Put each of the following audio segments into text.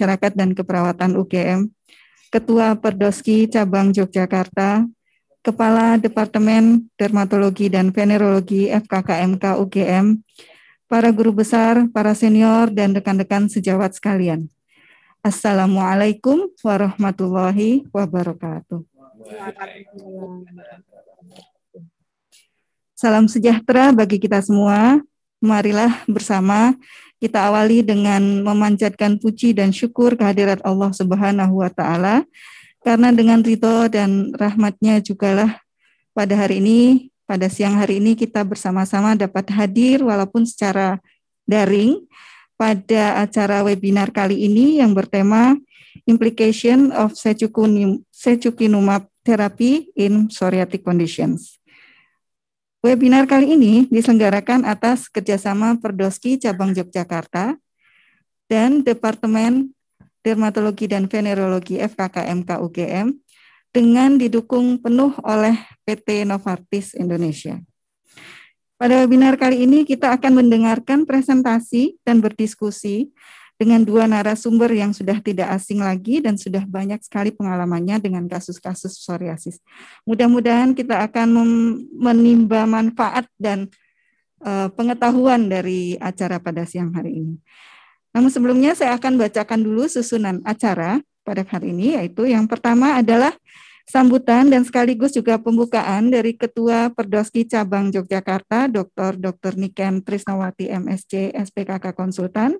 Masyarakat dan Keperawatan UGM, Ketua Perdoski Cabang Yogyakarta, Kepala Departemen Dermatologi dan Venerologi FKKMK UGM, para guru besar, para senior, dan rekan-rekan sejawat sekalian. Assalamualaikum warahmatullahi wabarakatuh. Salam sejahtera bagi kita semua. Marilah bersama kita awali dengan memanjatkan puji dan syukur kehadirat Allah Subhanahu wa taala karena dengan ridho dan rahmatnya jugalah pada hari ini, pada siang hari ini kita bersama-sama dapat hadir walaupun secara daring pada acara webinar kali ini yang bertema Implication of Secukinumab Therapy in Psoriatic Conditions. Webinar kali ini diselenggarakan atas kerjasama Perdoski Cabang Yogyakarta dan Departemen Dermatologi dan Venerologi FKKMK UGM dengan didukung penuh oleh PT Novartis Indonesia. Pada webinar kali ini kita akan mendengarkan presentasi dan berdiskusi dengan dua narasumber yang sudah tidak asing lagi dan sudah banyak sekali pengalamannya dengan kasus-kasus psoriasis. Mudah-mudahan kita akan menimba manfaat dan uh, pengetahuan dari acara pada siang hari ini. Namun sebelumnya saya akan bacakan dulu susunan acara pada hari ini yaitu yang pertama adalah sambutan dan sekaligus juga pembukaan dari Ketua Perdoski Cabang Yogyakarta Dr. Dr. Niken Trisnawati MSC SPKK Konsultan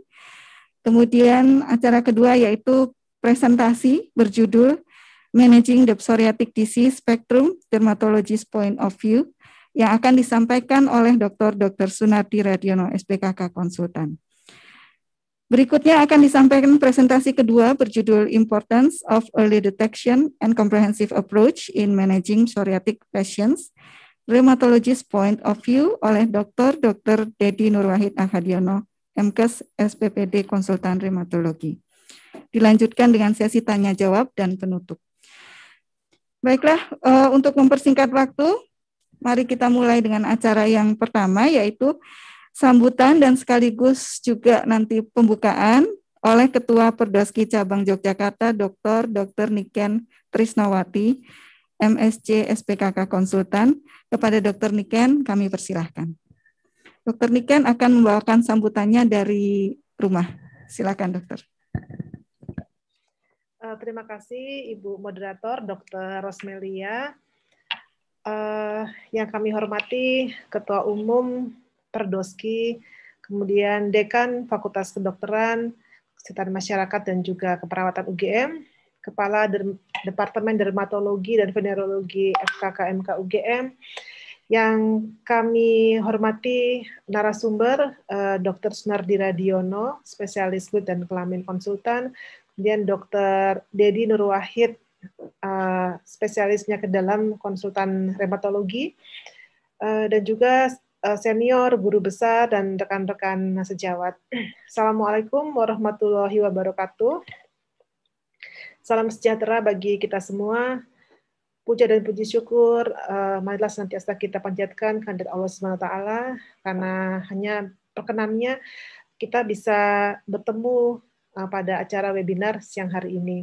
Kemudian acara kedua yaitu presentasi berjudul Managing the Psoriatic Disease Spectrum Dermatologist Point of View yang akan disampaikan oleh Dr. Dr. Sunati Radiono, SPKK Konsultan. Berikutnya akan disampaikan presentasi kedua berjudul Importance of Early Detection and Comprehensive Approach in Managing Psoriatic Patients, Rheumatologist Point of View oleh Dr. Dr. Dedi Nurwahid Ahadiono, MKes SPPD Konsultan rheumatologi. Dilanjutkan dengan sesi tanya jawab dan penutup. Baiklah, eh, untuk mempersingkat waktu, mari kita mulai dengan acara yang pertama yaitu sambutan dan sekaligus juga nanti pembukaan oleh Ketua Perdoski Cabang Yogyakarta Dr. Dr. Niken Trisnawati, MSC SPKK Konsultan. Kepada Dr. Niken, kami persilahkan. Dokter Niken akan membawakan sambutannya dari rumah. Silakan dokter. Uh, terima kasih Ibu Moderator Dr. Rosmelia. Uh, yang kami hormati Ketua Umum Perdoski, kemudian Dekan Fakultas Kedokteran, Kesehatan Masyarakat dan juga Keperawatan UGM, Kepala Departemen Dermatologi dan Venerologi FKKMK UGM, yang kami hormati narasumber eh, Dr. Sunardi Radiono spesialis kulit dan kelamin konsultan, kemudian Dr. Dedi Nurwahid, uh, spesialisnya ke dalam konsultan reumatologi, eh, dan juga senior, guru besar, dan rekan-rekan sejawat. Assalamualaikum warahmatullahi wabarakatuh. Salam sejahtera bagi kita semua. Puja dan puji syukur uh, marilah senantiasa kita panjatkan kehadirat Allah Subhanahu Wa Taala karena hanya perkenannya kita bisa bertemu uh, pada acara webinar siang hari ini.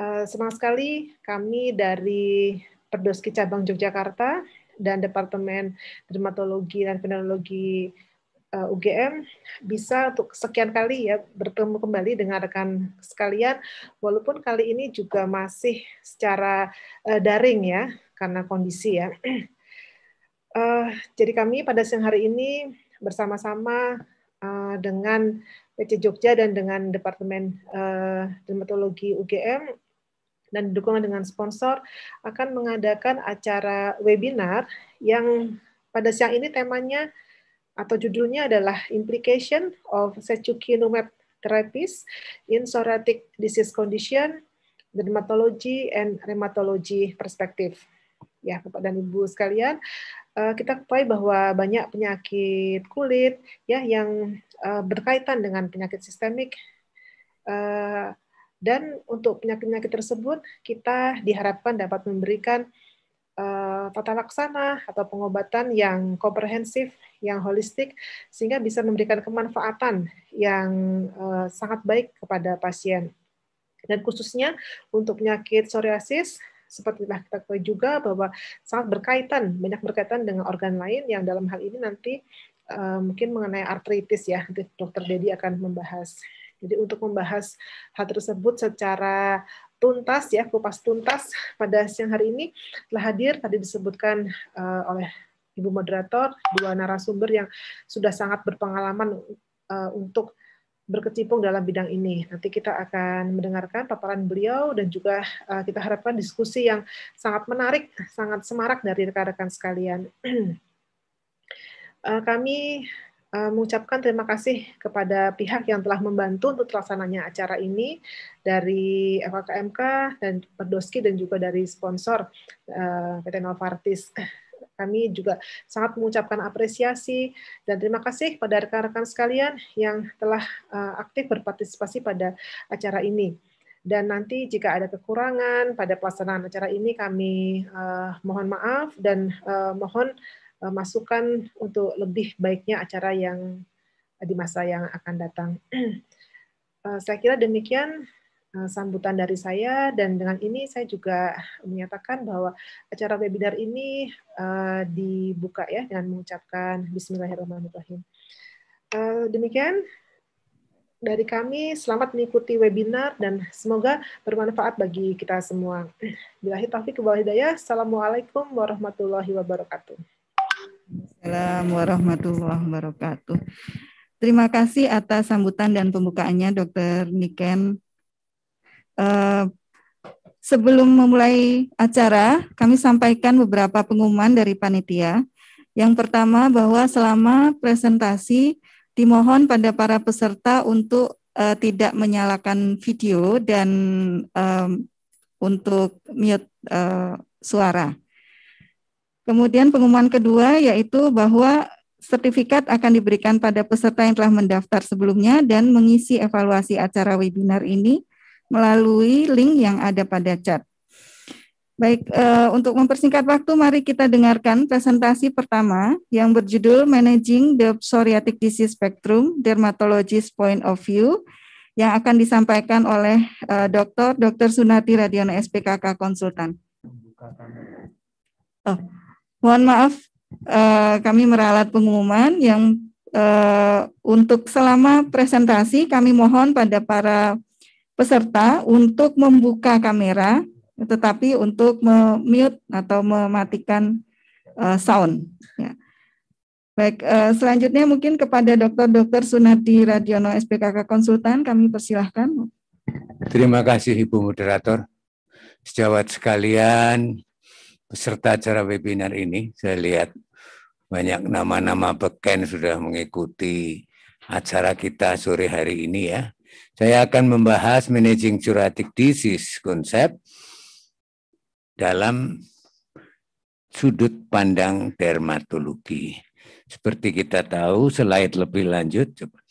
Uh, senang sekali kami dari Perdoski Cabang Yogyakarta dan Departemen Dermatologi dan Penologi Eh, UGM bisa untuk sekian kali ya bertemu kembali dengan rekan sekalian walaupun kali ini juga masih secara eh, daring ya karena kondisi ya. Eh, jadi kami pada siang hari ini bersama-sama dengan PC Jogja dan dengan Departemen Dermatologi UGM dan dukungan dengan sponsor akan mengadakan acara webinar yang pada siang ini temanya atau judulnya adalah Implication of Secukinumab Therapies in Psoriatic Disease Condition, Dermatology and Rheumatology Perspective. Ya, Bapak dan Ibu sekalian, eh, kita ketahui bahwa banyak penyakit kulit ya yang eh, berkaitan dengan penyakit sistemik eh, dan untuk penyakit-penyakit tersebut kita diharapkan dapat memberikan tata laksana atau pengobatan yang komprehensif yang holistik sehingga bisa memberikan kemanfaatan yang eh, sangat baik kepada pasien. Dan khususnya untuk penyakit psoriasis seperti telah kita ketahui juga bahwa sangat berkaitan, banyak berkaitan dengan organ lain yang dalam hal ini nanti uh, mungkin mengenai artritis ya, nanti dokter Dedi akan membahas. Jadi untuk membahas hal tersebut secara tuntas ya, kupas tuntas pada siang hari ini telah hadir tadi disebutkan uh, oleh Ibu moderator, dua narasumber yang sudah sangat berpengalaman uh, untuk berkecimpung dalam bidang ini. Nanti kita akan mendengarkan paparan beliau dan juga uh, kita harapkan diskusi yang sangat menarik, sangat semarak dari rekan-rekan sekalian. uh, kami mengucapkan terima kasih kepada pihak yang telah membantu untuk terlaksananya acara ini dari FKMK dan Perdoski dan juga dari sponsor uh, PT Novartis. Kami juga sangat mengucapkan apresiasi dan terima kasih kepada rekan-rekan sekalian yang telah eh, aktif berpartisipasi pada acara ini dan nanti jika ada kekurangan pada pelaksanaan acara ini kami eh, mohon maaf dan eh, mohon masukan untuk lebih baiknya acara yang di masa yang akan datang. saya kira demikian Eh, sambutan dari saya dan dengan ini saya juga menyatakan bahwa acara webinar ini eh, dibuka ya dengan mengucapkan Bismillahirrahmanirrahim. Eh, demikian dari kami selamat mengikuti webinar dan semoga bermanfaat bagi kita semua. Bilahi taufik wal hidayah. Assalamualaikum warahmatullahi wabarakatuh. Assalamualaikum warahmatullahi wabarakatuh. Terima kasih atas sambutan dan pembukaannya Dr. Niken Eh, sebelum memulai acara, kami sampaikan beberapa pengumuman dari panitia. Yang pertama bahwa selama presentasi dimohon pada para peserta untuk uh, tidak menyalakan video dan um, untuk mute uh, suara. Kemudian pengumuman kedua yaitu bahwa sertifikat akan diberikan pada peserta yang telah mendaftar sebelumnya dan mengisi evaluasi acara webinar ini melalui link yang ada pada chat. Baik, uh, untuk mempersingkat waktu, mari kita dengarkan presentasi pertama yang berjudul Managing the Psoriatic Disease Spectrum, Dermatologist Point of View, yang akan disampaikan oleh uh, Dr. Dr. Sunati Radiono SPKK Konsultan. Oh, mohon maaf, uh, kami meralat pengumuman yang uh, untuk selama presentasi kami mohon pada para peserta untuk membuka kamera, tetapi untuk mute atau mematikan uh, sound. Ya. Baik, uh, selanjutnya mungkin kepada Dokter Dr. Sunardi Radiono SPKK Konsultan kami persilahkan. Terima kasih Ibu Moderator. Sejawat sekalian, peserta acara webinar ini, saya lihat banyak nama-nama beken sudah mengikuti acara kita sore hari ini ya. Saya akan membahas managing curatic disease konsep dalam sudut pandang dermatologi. Seperti kita tahu, slide lebih lanjut. Coba.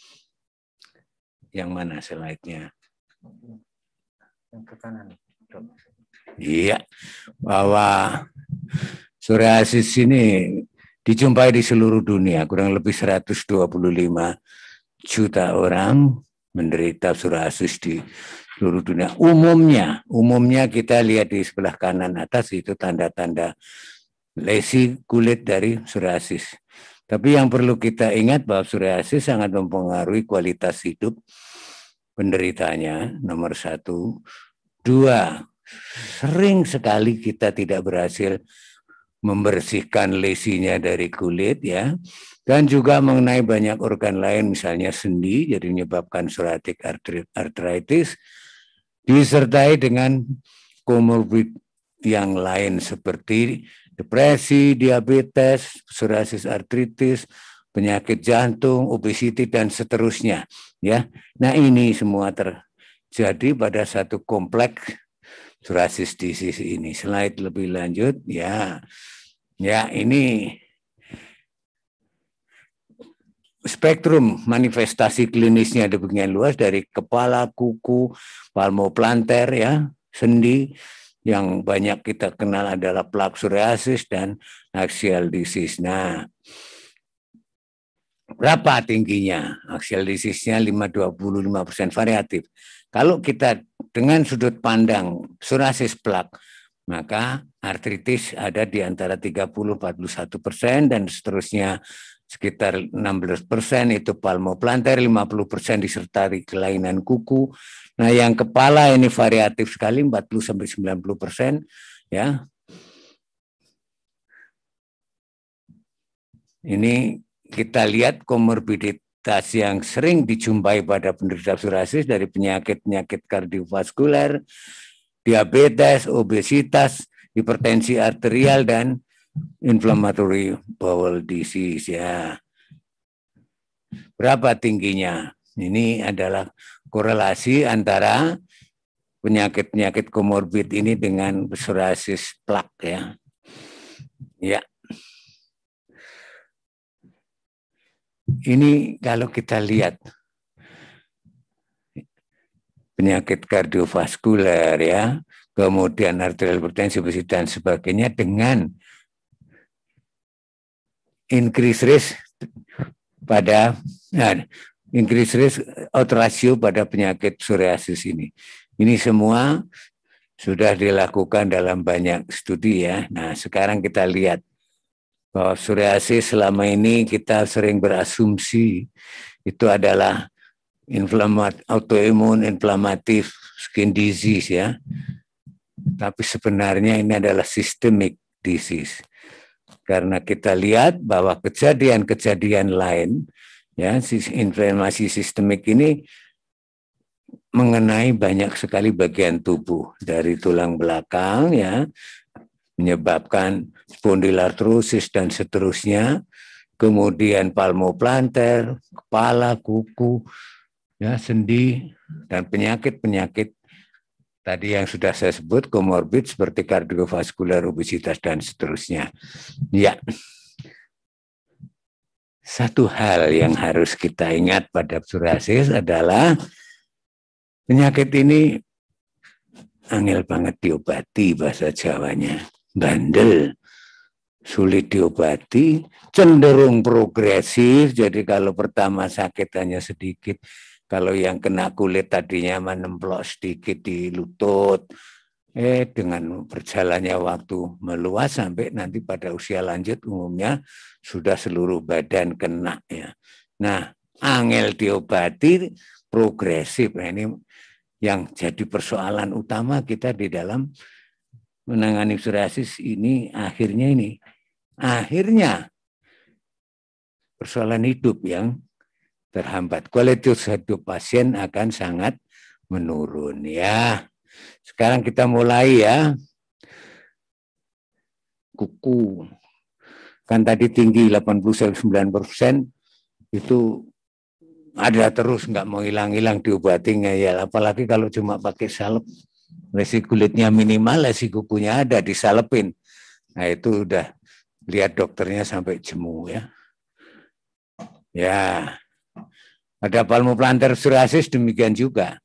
Yang mana slide-nya? Yang ke kanan. Iya, bahwa psoriasis ini dijumpai di seluruh dunia, kurang lebih 125 juta orang menderita psoriasis di seluruh dunia. Umumnya, umumnya kita lihat di sebelah kanan atas itu tanda-tanda lesi kulit dari psoriasis. Tapi yang perlu kita ingat bahwa psoriasis sangat mempengaruhi kualitas hidup penderitanya, nomor satu. Dua, sering sekali kita tidak berhasil membersihkan lesinya dari kulit ya dan juga mengenai banyak organ lain misalnya sendi jadi menyebabkan psoriatic arthritis disertai dengan komorbid yang lain seperti depresi, diabetes, psoriasis artritis, penyakit jantung, obesiti dan seterusnya ya. Nah, ini semua terjadi pada satu kompleks psoriasis disease ini. Slide lebih lanjut, ya, ya ini spektrum manifestasi klinisnya demikian luas dari kepala, kuku, palmoplantar ya, sendi, yang banyak kita kenal adalah plak psoriasis dan axial disease. Nah, berapa tingginya? Axial disease-nya 525% variatif. Kalau kita dengan sudut pandang psoriasis plak, maka artritis ada di antara 30-41 persen dan seterusnya sekitar 16 persen itu palmoplantar, 50 persen disertai kelainan kuku. Nah yang kepala ini variatif sekali 40 90 persen ya. Ini kita lihat komorbiditas Tas yang sering dijumpai pada penderita psoriasis dari penyakit-penyakit kardiovaskuler, diabetes, obesitas, hipertensi arterial dan inflammatory bowel disease ya. Berapa tingginya? Ini adalah korelasi antara penyakit-penyakit komorbid ini dengan psoriasis plak ya. Ya. ini kalau kita lihat penyakit kardiovaskuler ya, kemudian arterial hipertensi, besi dan sebagainya dengan increase risk pada nah, increase risk out ratio pada penyakit psoriasis ini. Ini semua sudah dilakukan dalam banyak studi ya. Nah, sekarang kita lihat bahwa psoriasis selama ini kita sering berasumsi itu adalah inflamat autoimun inflamatif skin disease ya. Tapi sebenarnya ini adalah systemic disease. Karena kita lihat bahwa kejadian-kejadian lain ya inflamasi sistemik ini mengenai banyak sekali bagian tubuh dari tulang belakang ya menyebabkan spondylartrosis dan seterusnya, kemudian palmoplanter, kepala, kuku, ya sendi dan penyakit-penyakit tadi yang sudah saya sebut komorbid seperti kardiovaskular, obesitas dan seterusnya. Ya. Satu hal yang harus kita ingat pada psoriasis adalah penyakit ini angel banget diobati bahasa Jawanya bandel, sulit diobati, cenderung progresif. Jadi kalau pertama sakit hanya sedikit, kalau yang kena kulit tadinya menemplok sedikit di lutut, eh dengan berjalannya waktu meluas sampai nanti pada usia lanjut umumnya sudah seluruh badan kena ya. Nah, angel diobati progresif. Nah, ini yang jadi persoalan utama kita di dalam menangani psoriasis ini akhirnya ini akhirnya persoalan hidup yang terhambat. Kualitas hidup pasien akan sangat menurun ya. Sekarang kita mulai ya. Kuku kan tadi tinggi 89 persen itu ada terus nggak mau hilang-hilang diobati ya apalagi kalau cuma pakai salep lesi kulitnya minimal, lesi kukunya ada, disalepin. Nah itu udah lihat dokternya sampai jemu ya. Ya, ada palmoplantar psoriasis demikian juga.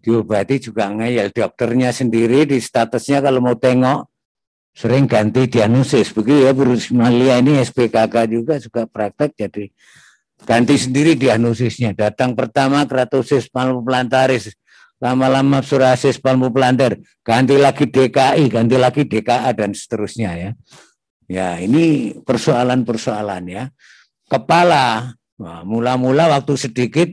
Diobati juga ngeyel, dokternya sendiri di statusnya kalau mau tengok sering ganti diagnosis. Begitu ya, virus malaria ini SPKK juga suka praktek jadi ganti sendiri diagnosisnya. Datang pertama keratosis plantaris, lama-lama psoriasis palmu plantar, ganti lagi DKI, ganti lagi DKA dan seterusnya ya. Ya, ini persoalan-persoalan ya. Kepala mula-mula waktu sedikit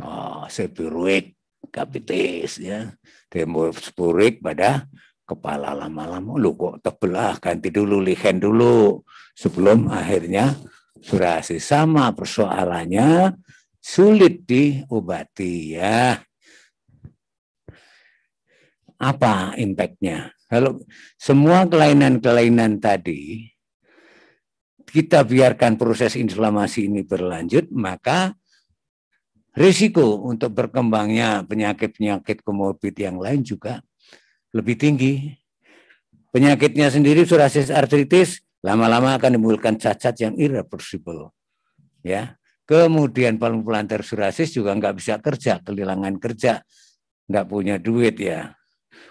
oh, sepiruit kapitis ya, demosporik pada kepala lama-lama lu kok tebelah ganti dulu lihen dulu sebelum akhirnya psoriasis sama persoalannya sulit diobati ya apa impactnya? Kalau semua kelainan-kelainan tadi kita biarkan proses inflamasi ini berlanjut, maka risiko untuk berkembangnya penyakit-penyakit komorbid yang lain juga lebih tinggi. Penyakitnya sendiri psoriasis artritis lama-lama akan menimbulkan cacat yang irreversible. Ya. Kemudian palmoplantar plantar psoriasis juga nggak bisa kerja, kehilangan kerja, nggak punya duit ya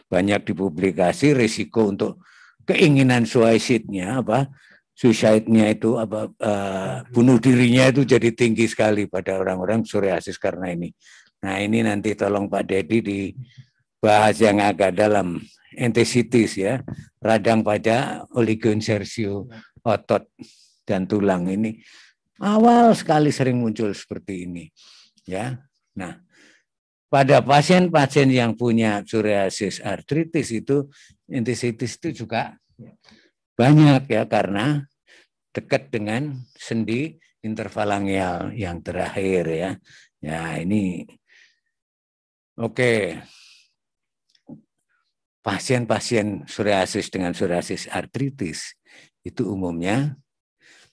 banyak dipublikasi risiko untuk keinginan suicide-nya apa suicide-nya itu apa uh, bunuh dirinya itu jadi tinggi sekali pada orang-orang psoriasis karena ini. Nah, ini nanti tolong Pak Dedi dibahas yang agak dalam entesitis ya, radang pada oligoinsersio otot dan tulang ini awal sekali sering muncul seperti ini. Ya. Nah, pada pasien-pasien yang punya psoriasis artritis itu intisitis itu juga banyak ya karena dekat dengan sendi interfalangial yang terakhir ya. Ya ini oke. Pasien-pasien psoriasis dengan psoriasis artritis itu umumnya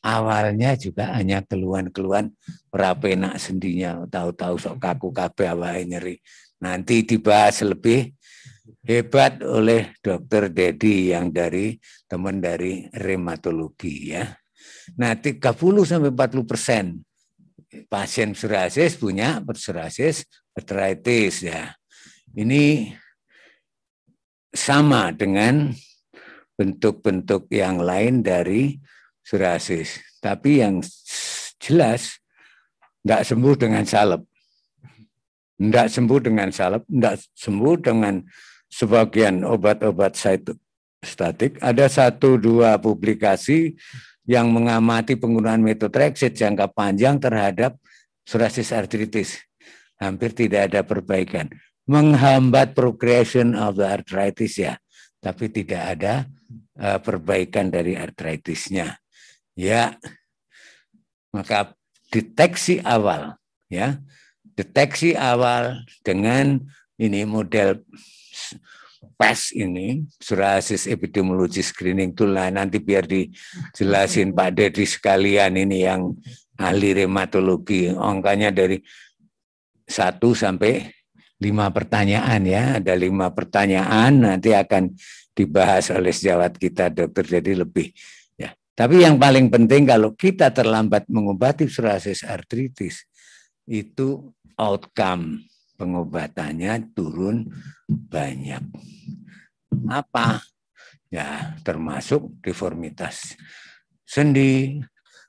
awalnya juga hanya keluhan keluhan berapa enak sendinya, tahu-tahu sok kaku kabeh awake nyeri. Nanti dibahas lebih hebat oleh Dokter Dedi yang dari teman dari rheumatologi ya. Nah, 30 sampai 40 persen pasien psoriasis punya psoriasis arthritis ya. Ini sama dengan bentuk-bentuk yang lain dari psoriasis. Tapi yang jelas tidak sembuh dengan salep. Tidak sembuh dengan salep, tidak sembuh dengan sebagian obat-obat statik. Ada satu dua publikasi yang mengamati penggunaan metotrexate jangka panjang terhadap psoriasis artritis. Hampir tidak ada perbaikan. Menghambat progression of the arthritis ya, tapi tidak ada eh, perbaikan dari artritisnya ya maka deteksi awal ya deteksi awal dengan ini model PES ini surasis epidemiologi screening itulah nanti biar dijelasin Pak Dedi sekalian ini yang ahli rheumatologi angkanya dari satu sampai lima pertanyaan ya ada lima pertanyaan nanti akan dibahas oleh sejawat kita dokter jadi lebih tapi yang paling penting kalau kita terlambat mengobati psoriasis artritis itu outcome pengobatannya turun banyak. Apa? Ya, termasuk deformitas sendi,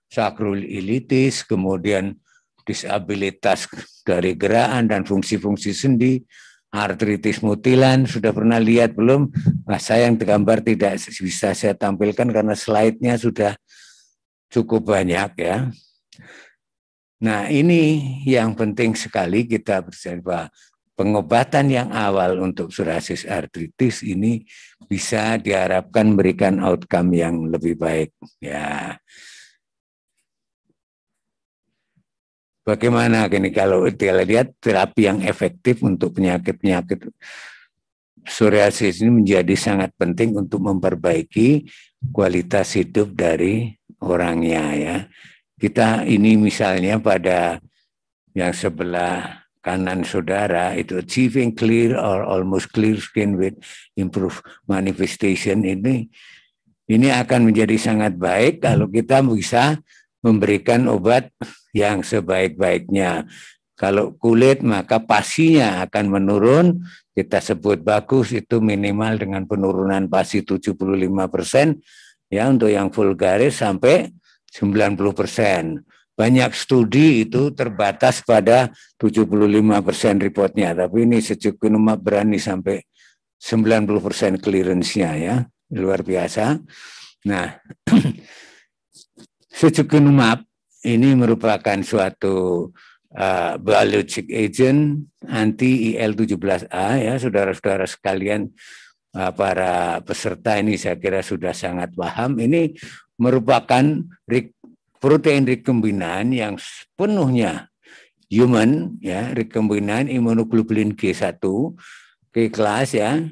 sakrul ilitis, kemudian disabilitas dari gerakan dan fungsi-fungsi sendi, artritis mutilan sudah pernah lihat belum? Nah, saya yang digambar tidak bisa saya tampilkan karena slide-nya sudah cukup banyak ya. Nah, ini yang penting sekali kita percaya pengobatan yang awal untuk psoriasis artritis ini bisa diharapkan memberikan outcome yang lebih baik ya. Bagaimana ini kalau kita lihat terapi yang efektif untuk penyakit-penyakit psoriasis ini menjadi sangat penting untuk memperbaiki kualitas hidup dari orangnya ya. Kita ini misalnya pada yang sebelah kanan saudara itu achieving clear or almost clear skin with improved manifestation ini ini akan menjadi sangat baik kalau hmm. kita bisa memberikan obat yang sebaik-baiknya. Kalau kulit maka pasinya akan menurun, kita sebut bagus itu minimal dengan penurunan pasi 75 ya untuk yang vulgaris sampai 90 Banyak studi itu terbatas pada 75 reportnya, tapi ini secukupnya berani sampai 90 clearance-nya ya, luar biasa. Nah, Secukunumab ini merupakan suatu uh, biologic agent anti IL-17A ya saudara-saudara sekalian uh, para peserta ini saya kira sudah sangat paham ini merupakan protein rekombinan yang sepenuhnya human ya rekombinan imunoglobulin G1 G kelas ya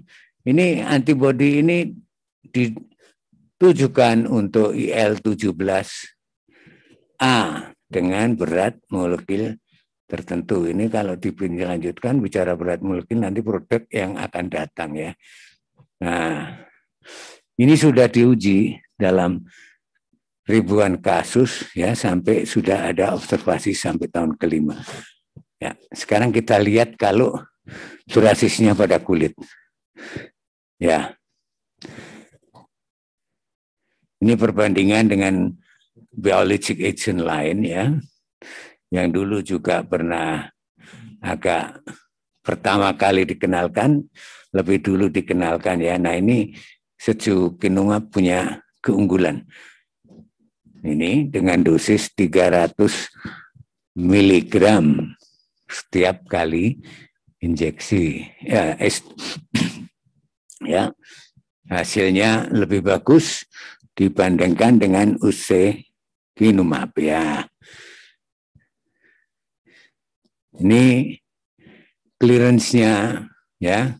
ini antibody ini ditujukan untuk IL-17 A dengan berat molekul tertentu. Ini kalau lanjutkan bicara berat molekul nanti produk yang akan datang ya. Nah, ini sudah diuji dalam ribuan kasus ya sampai sudah ada observasi sampai tahun kelima. Ya, sekarang kita lihat kalau durasinya pada kulit. Ya. Ini perbandingan dengan biologic agent lain ya, yang dulu juga pernah agak pertama kali dikenalkan, lebih dulu dikenalkan ya. Nah ini seju kinunga punya keunggulan. Ini dengan dosis 300 miligram setiap kali injeksi. Ya, es, ya hasilnya lebih bagus dibandingkan dengan UC ya, Ini clearance-nya ya.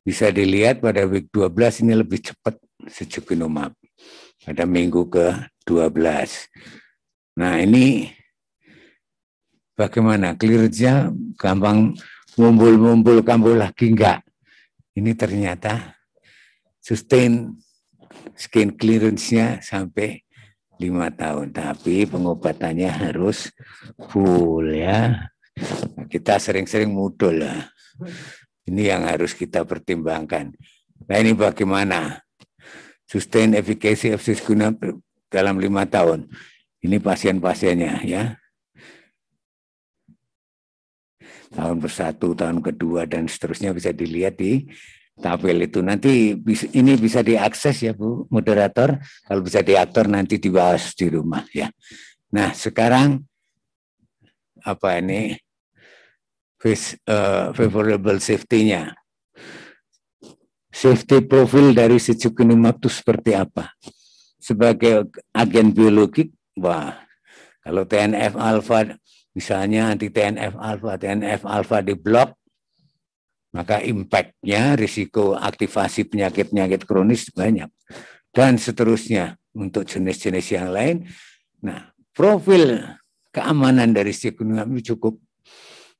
Bisa dilihat pada week 12 ini lebih cepat sejukinomab pada minggu ke-12. Nah, ini bagaimana clearance-nya gampang mumpul-mumpul kambul lagi enggak? Ini ternyata sustain skin clearance-nya sampai lima tahun tapi pengobatannya harus full ya kita sering-sering mudul lah ini yang harus kita pertimbangkan nah ini bagaimana sustain efficacy of guna dalam lima tahun ini pasien-pasiennya ya tahun bersatu tahun kedua dan seterusnya bisa dilihat di tabel itu nanti ini bisa diakses ya Bu moderator kalau bisa diatur nanti dibahas di rumah ya nah sekarang apa ini uh, favorable safety-nya safety profil dari secukinumab itu seperti apa sebagai agen biologik wah kalau TNF alpha misalnya anti TNF alpha TNF alpha di blok maka impactnya risiko aktivasi penyakit-penyakit kronis banyak. Dan seterusnya untuk jenis-jenis yang lain. Nah, profil keamanan dari signifikan cukup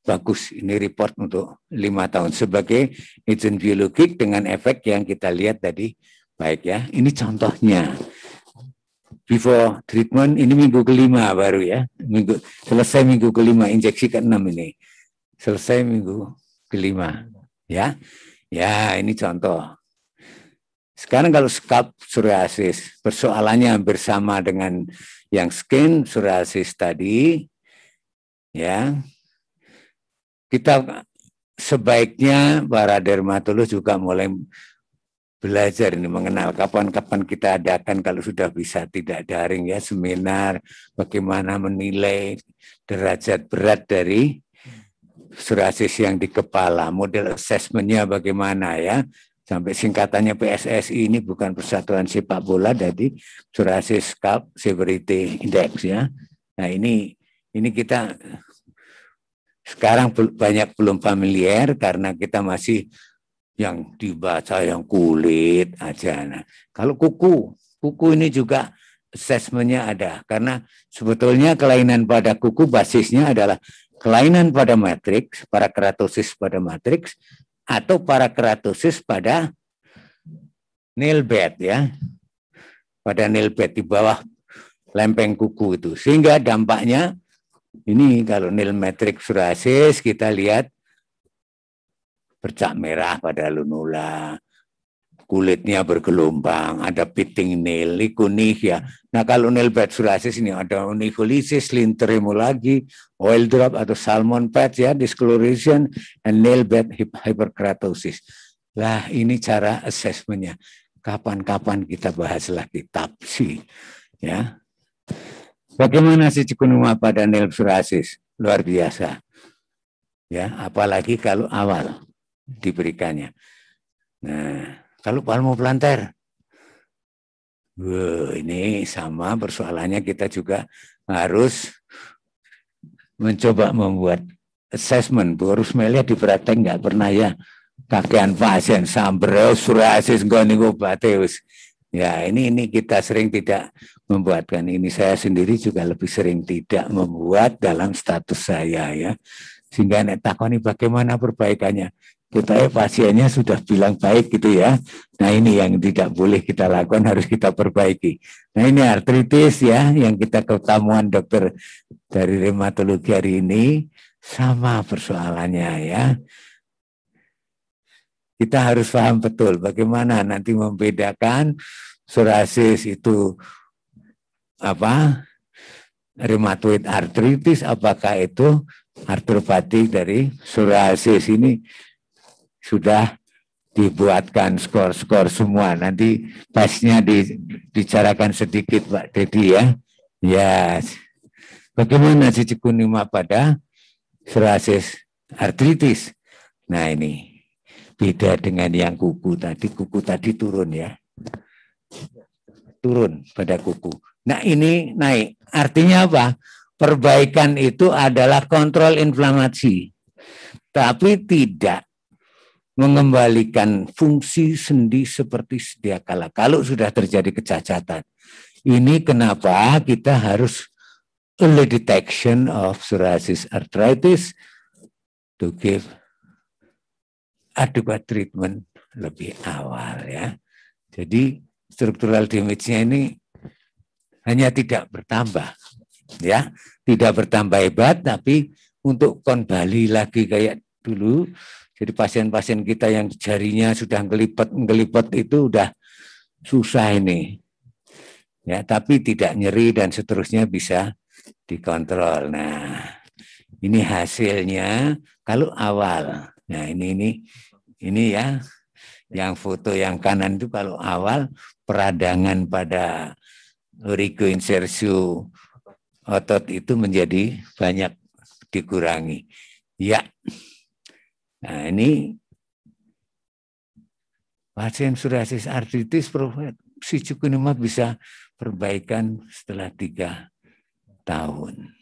bagus. Ini report untuk lima tahun sebagai izin biologik dengan efek yang kita lihat tadi. Baik ya, ini contohnya before treatment ini minggu kelima baru ya minggu selesai minggu kelima injeksi keenam ini selesai minggu kelima Ya, ya ini contoh. Sekarang kalau scalp psoriasis, persoalannya bersama dengan yang skin psoriasis tadi, ya kita sebaiknya para dermatolog juga mulai belajar ini mengenal kapan-kapan kita adakan kalau sudah bisa tidak daring ya seminar bagaimana menilai derajat berat dari psoriasis yang di kepala, model assessmentnya bagaimana ya. Sampai singkatannya PSSI ini bukan Persatuan Sepak Bola, jadi psoriasis cup severity index ya. Nah ini ini kita sekarang banyak belum familiar karena kita masih yang dibaca yang kulit aja. Nah, kalau kuku, kuku ini juga assessmentnya ada karena sebetulnya kelainan pada kuku basisnya adalah kelainan pada matriks, parakeratosis pada matriks, atau parakeratosis pada nail bed ya, pada nail bed di bawah lempeng kuku itu. Sehingga dampaknya ini kalau nail matrix psoriasis kita lihat bercak merah pada lunula, kulitnya bergelombang, ada pitting nail, ya. Nah kalau nail bed psoriasis ini ada lintrimu lagi, oil drop atau salmon patch ya, discoloration, and nail bed hyperkeratosis. Lah ini cara assessmentnya. Kapan-kapan kita bahas lagi tapsi. Ya. Bagaimana sih cikunuma pada nail psoriasis? Luar biasa. Ya, apalagi kalau awal diberikannya. Nah, kalau palmu pelantar. Wow, ini sama persoalannya kita juga harus mencoba membuat assessment. Bu melihat di praktek nggak pernah ya kakean pasien sambreus goniku bateus. Ya ini ini kita sering tidak membuatkan ini saya sendiri juga lebih sering tidak membuat dalam status saya ya sehingga netakoni bagaimana perbaikannya tetapi pasiennya sudah bilang baik gitu ya. Nah ini yang tidak boleh kita lakukan harus kita perbaiki. Nah ini artritis ya yang kita ketemuan dokter dari rheumatologi hari ini sama persoalannya ya. Kita harus paham betul bagaimana nanti membedakan psoriasis itu apa rheumatoid artritis apakah itu artropati dari psoriasis ini sudah dibuatkan skor-skor semua. Nanti pasnya dibicarakan sedikit Pak Dedi ya. Ya, bagaimana cikunima pada serasis artritis? Nah ini beda dengan yang kuku tadi. Kuku tadi turun ya. Turun pada kuku. Nah ini naik. Artinya apa? Perbaikan itu adalah kontrol inflamasi. Tapi tidak mengembalikan fungsi sendi seperti sedia kala. Kalau sudah terjadi kecacatan, ini kenapa kita harus early detection of psoriasis arthritis to give adequate treatment lebih awal ya. Jadi struktural damage-nya ini hanya tidak bertambah ya, tidak bertambah hebat tapi untuk kembali lagi kayak dulu jadi pasien-pasien kita yang jarinya sudah ngelipat-ngelipat itu sudah susah ini. Ya, tapi tidak nyeri dan seterusnya bisa dikontrol. Nah, ini hasilnya kalau awal. Nah, ini ini ini ya yang foto yang kanan itu kalau awal peradangan pada insersio otot itu menjadi banyak dikurangi. Ya, Nah ini pasien psoriasis artritis cukunimab bisa perbaikan setelah tiga tahun.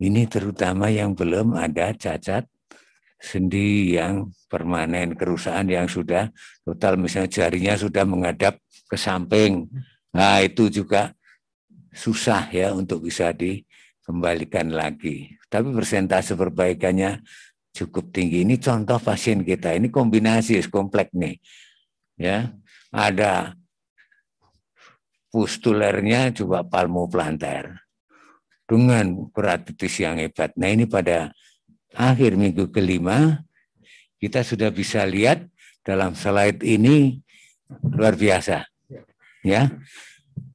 Ini terutama yang belum ada cacat sendi yang permanen kerusakan yang sudah total misalnya jarinya sudah menghadap ke samping. Nah, itu juga susah ya untuk bisa dikembalikan lagi. Tapi persentase perbaikannya cukup tinggi. Ini contoh pasien kita. Ini kombinasi komplek nih. Ya, ada pustulernya juga plantar dengan keratitis yang hebat. Nah ini pada akhir minggu kelima kita sudah bisa lihat dalam slide ini luar biasa. Ya,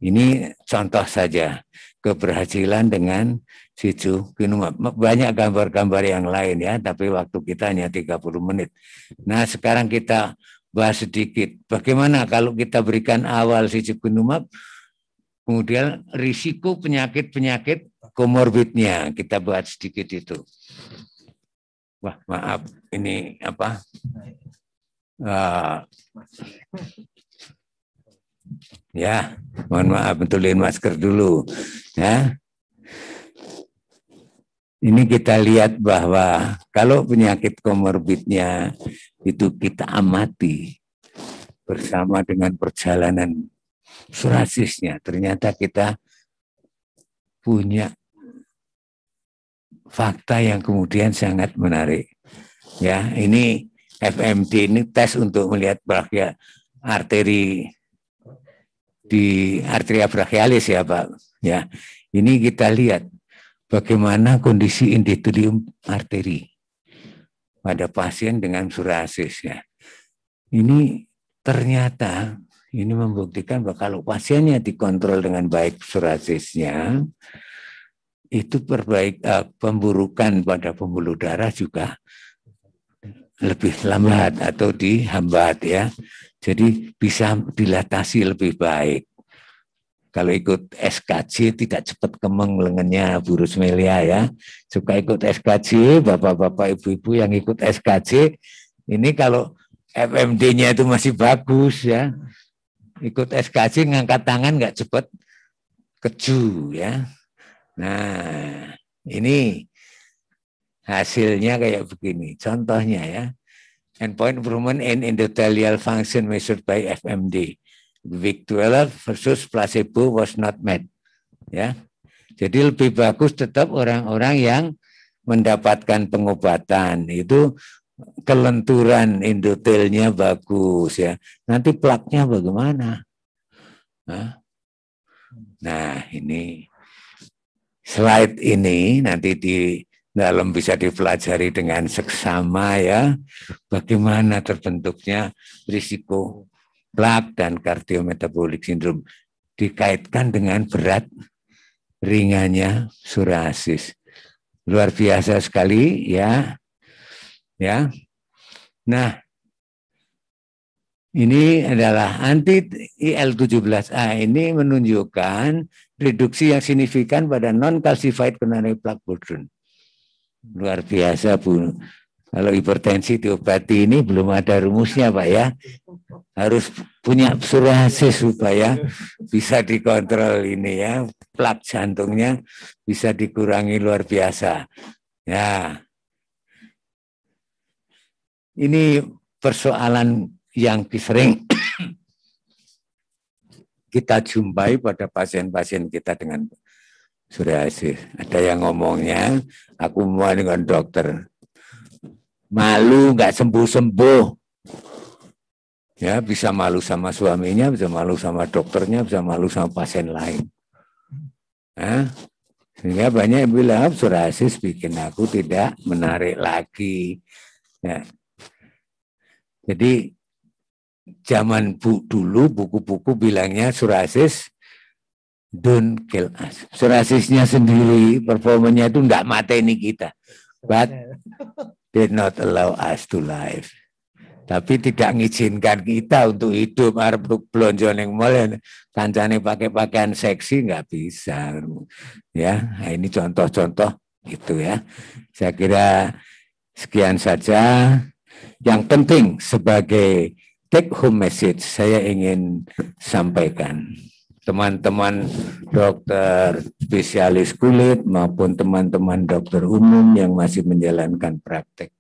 ini contoh saja keberhasilan dengan Siju Kinumab. Banyak gambar-gambar yang lain ya, tapi waktu kita hanya 30 menit. Nah sekarang kita bahas sedikit. Bagaimana kalau kita berikan awal Siju Kinumab, kemudian risiko penyakit-penyakit komorbidnya kita buat sedikit itu. Wah maaf, ini apa? Uh, Ya, mohon maaf betulin masker dulu. Ya. Ini kita lihat bahwa kalau penyakit komorbidnya itu kita amati bersama dengan perjalanan surasisnya, ternyata kita punya fakta yang kemudian sangat menarik. Ya, ini FMT ini tes untuk melihat bahwa arteri di arteria brachialis ya Pak. Ya, ini kita lihat bagaimana kondisi endotelium arteri pada pasien dengan psoriasis ya. Ini ternyata ini membuktikan bahwa kalau pasiennya dikontrol dengan baik psoriasisnya, itu perbaik uh, pemburukan pada pembuluh darah juga lebih lambat atau dihambat ya. Jadi bisa dilatasi lebih baik. Kalau ikut SKJ tidak cepat kemeng lengannya Bu Rusmelia ya. Suka ikut SKJ, bapak-bapak ibu-ibu yang ikut SKJ, ini kalau FMD-nya itu masih bagus ya. Ikut SKJ ngangkat tangan nggak cepat keju ya. Nah ini hasilnya kayak begini. Contohnya ya, endpoint improvement in endothelial function measured by FMD. Week 12 versus placebo was not met. Ya. Jadi lebih bagus tetap orang-orang yang mendapatkan pengobatan itu kelenturan endotelnya bagus ya. Nanti plaknya bagaimana? Nah, ini slide ini nanti di dalam bisa dipelajari dengan seksama ya bagaimana terbentuknya risiko plak dan kardiometabolik sindrom dikaitkan dengan berat ringannya psoriasis luar biasa sekali ya ya nah ini adalah anti IL-17A ini menunjukkan reduksi yang signifikan pada non calcified coronary plaque burden. Luar biasa Bu. Kalau hipertensi diobati ini belum ada rumusnya Pak ya. Harus punya psoriasis supaya bisa dikontrol ini ya. Plak jantungnya bisa dikurangi luar biasa. Ya. Ini persoalan yang sering kita jumpai pada pasien-pasien kita dengan psoriasis. Ada yang ngomongnya, aku mau dengan dokter. Malu nggak sembuh-sembuh. Ya, bisa malu sama suaminya, bisa malu sama dokternya, bisa malu sama pasien lain. Nah, sehingga banyak yang bilang, psoriasis bikin aku tidak menarik lagi. Ya. Jadi zaman bu, dulu buku-buku bilangnya psoriasis don't kill us. Serasisnya sendiri, performanya itu enggak ini kita. But did not allow us to live. Tapi tidak mengizinkan kita untuk hidup arep blonjo yang mulai. kancane pakai pakaian seksi nggak bisa. Ya, nah ini contoh-contoh gitu ya. Saya kira sekian saja. Yang penting sebagai take home message saya ingin sampaikan teman-teman dokter spesialis kulit maupun teman-teman dokter umum yang masih menjalankan praktek.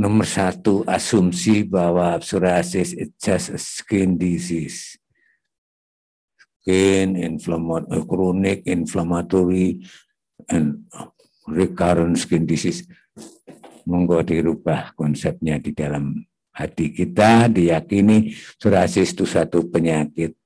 Nomor satu, asumsi bahwa psoriasis is just a skin disease. Skin inflammatory, eh, chronic inflammatory and recurrent skin disease. Monggo dirubah konsepnya di dalam hati kita diyakini psoriasis itu satu penyakit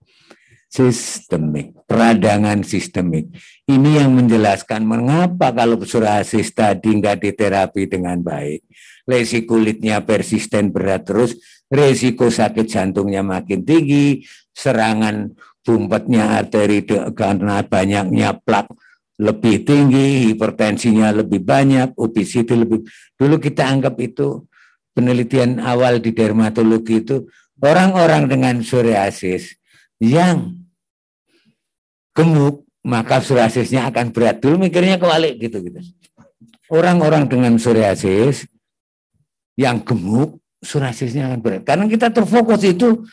sistemik, peradangan sistemik. Ini yang menjelaskan mengapa kalau psoriasis tadi nggak diterapi dengan baik, lesi kulitnya persisten berat terus, resiko sakit jantungnya makin tinggi, serangan bumpetnya arteri karena banyaknya plak lebih tinggi, hipertensinya lebih banyak, obesitas lebih. Dulu kita anggap itu penelitian awal di dermatologi itu orang-orang dengan psoriasis yang gemuk, maka psoriasisnya akan berat. Dulu mikirnya kebalik gitu gitu. Orang-orang dengan psoriasis yang gemuk, psoriasisnya akan berat. Karena kita terfokus itu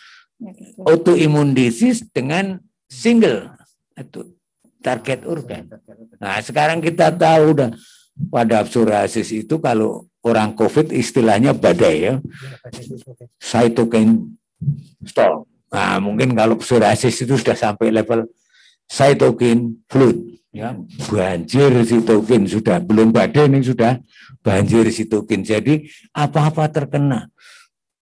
autoimun disease dengan single itu target organ. Nah, sekarang kita tahu udah pada psoriasis itu kalau orang COVID istilahnya badai ya. Cytokine storm. Nah, mungkin kalau psoriasis itu sudah sampai level cytokine fluid ya banjir sitokin sudah belum badai ini sudah banjir sitokin jadi apa-apa terkena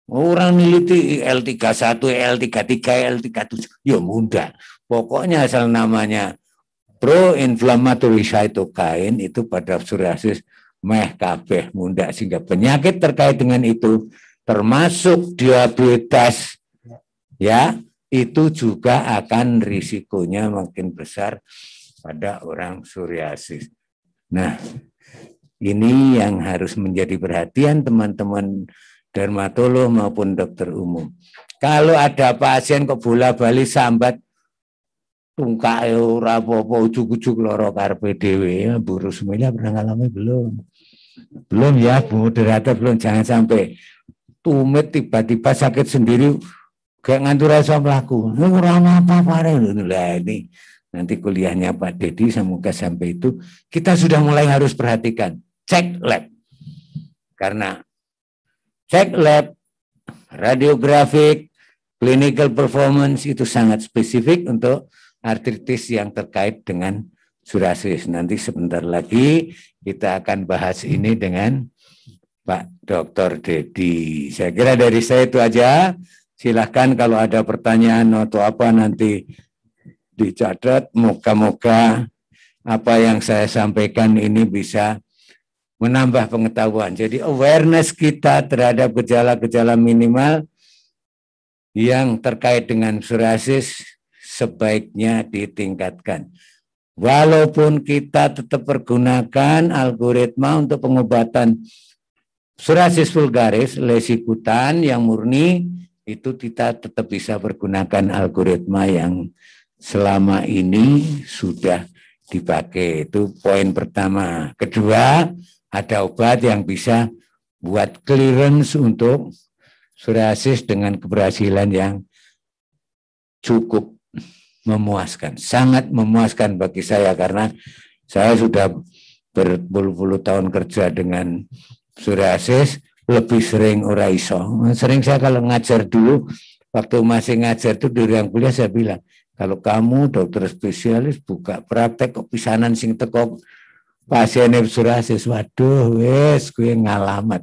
orang miliki L31 L33 L37 ya muda pokoknya asal namanya inflammatory cytokine itu pada psoriasis meh kabeh muda sehingga penyakit terkait dengan itu termasuk diabetes ya itu juga akan risikonya makin besar pada orang psoriasis. Nah, ini yang harus menjadi perhatian teman-teman dermatolog maupun dokter umum. Kalau ada pasien kok bola balik sambat tungkak ora apa-apa ujug-ujug lara karepe dhewe buru semuanya pernah ngalami belum belum ya Bu moderator belum jangan sampai tumit tiba-tiba sakit sendiri gak ngantur rasa pelaku, kurang apa pare lah ini nanti kuliahnya Pak Dedi semoga sampai itu kita sudah mulai harus perhatikan cek lab karena cek lab radiografik clinical performance itu sangat spesifik untuk artritis yang terkait dengan psoriasis nanti sebentar lagi kita akan bahas ini dengan Pak Dr. Dedi. Saya kira dari saya itu aja. Silahkan kalau ada pertanyaan atau apa nanti dicatat. Moga-moga apa yang saya sampaikan ini bisa menambah pengetahuan. Jadi awareness kita terhadap gejala-gejala minimal yang terkait dengan psoriasis sebaiknya ditingkatkan. Walaupun kita tetap pergunakan algoritma untuk pengobatan psoriasis vulgaris, lesi kutan yang murni, itu kita tetap bisa pergunakan algoritma yang selama ini sudah dipakai. Itu poin pertama. Kedua, ada obat yang bisa buat clearance untuk psoriasis dengan keberhasilan yang cukup memuaskan. Sangat memuaskan bagi saya karena saya sudah berpuluh-puluh tahun kerja dengan psoriasis lebih sering ora iso. Sering saya kalau ngajar dulu, waktu masih ngajar itu di ruang kuliah saya bilang, kalau kamu dokter spesialis buka praktek kok pisanan sing teko pasien psoriasis, waduh wes gue ngalamat.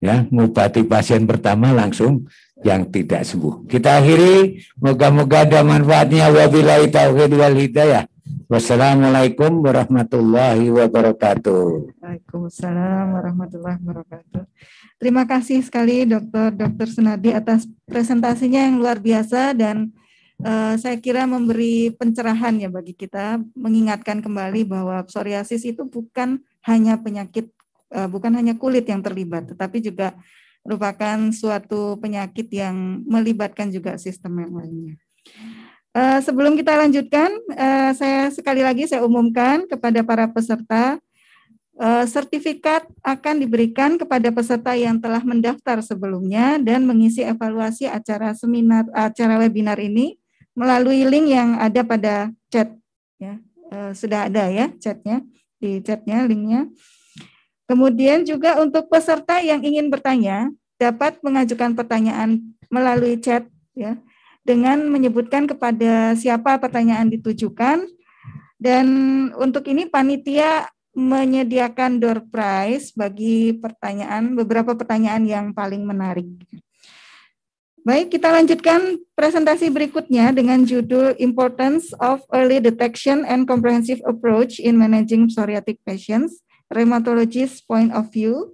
Ya, ngobati pasien pertama langsung yang tidak sembuh. Kita akhiri, moga-moga ada manfaatnya. Wabillahi taufiq wal hidayah. Wassalamualaikum warahmatullahi wabarakatuh. Waalaikumsalam warahmatullahi wabarakatuh. Terima kasih sekali Dr. Dr. senadi atas presentasinya yang luar biasa dan uh, saya kira memberi pencerahan ya bagi kita mengingatkan kembali bahwa psoriasis itu bukan hanya penyakit uh, bukan hanya kulit yang terlibat tetapi juga merupakan suatu penyakit yang melibatkan juga sistem yang lainnya. Eh, sebelum kita lanjutkan, uh, saya sekali lagi saya umumkan kepada para peserta uh, sertifikat akan diberikan kepada peserta yang telah mendaftar sebelumnya dan mengisi evaluasi acara seminar acara webinar ini melalui link yang ada pada chat ya. Uh, sudah ada ya chatnya di chatnya linknya. Kemudian juga untuk peserta yang ingin bertanya dapat mengajukan pertanyaan melalui chat ya dengan menyebutkan kepada siapa pertanyaan ditujukan. Dan untuk ini panitia menyediakan door prize bagi pertanyaan beberapa pertanyaan yang paling menarik. Baik, kita lanjutkan presentasi berikutnya dengan judul Importance of Early Detection and Comprehensive Approach in Managing Psoriatic Patients, Rheumatologist Point of View,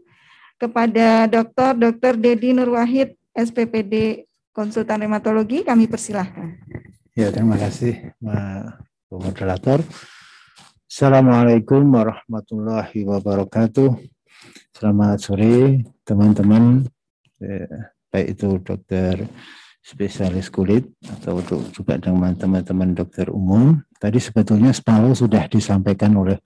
kepada Dr. Dr. Dedi Nurwahid, SPPD konsultan reumatologi kami persilahkan. Ya, terima kasih Pak moderator. Assalamualaikum warahmatullahi wabarakatuh. Selamat sore teman-teman, eh, baik itu dokter spesialis kulit atau untuk juga dengan teman-teman dokter umum. Tadi sebetulnya separuh sudah disampaikan oleh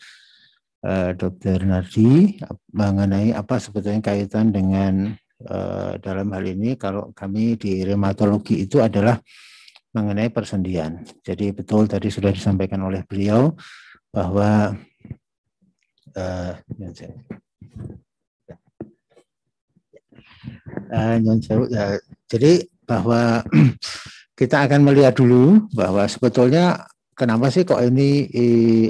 eh, dokter Nardi eh, mengenai apa sebetulnya kaitan dengan Eh, dalam hal ini kalau kami di rheumatologi itu adalah mengenai persendian. Jadi betul tadi sudah disampaikan oleh beliau bahwa uh, uh, jadi bahwa kita akan melihat dulu bahwa sebetulnya kenapa sih kok ini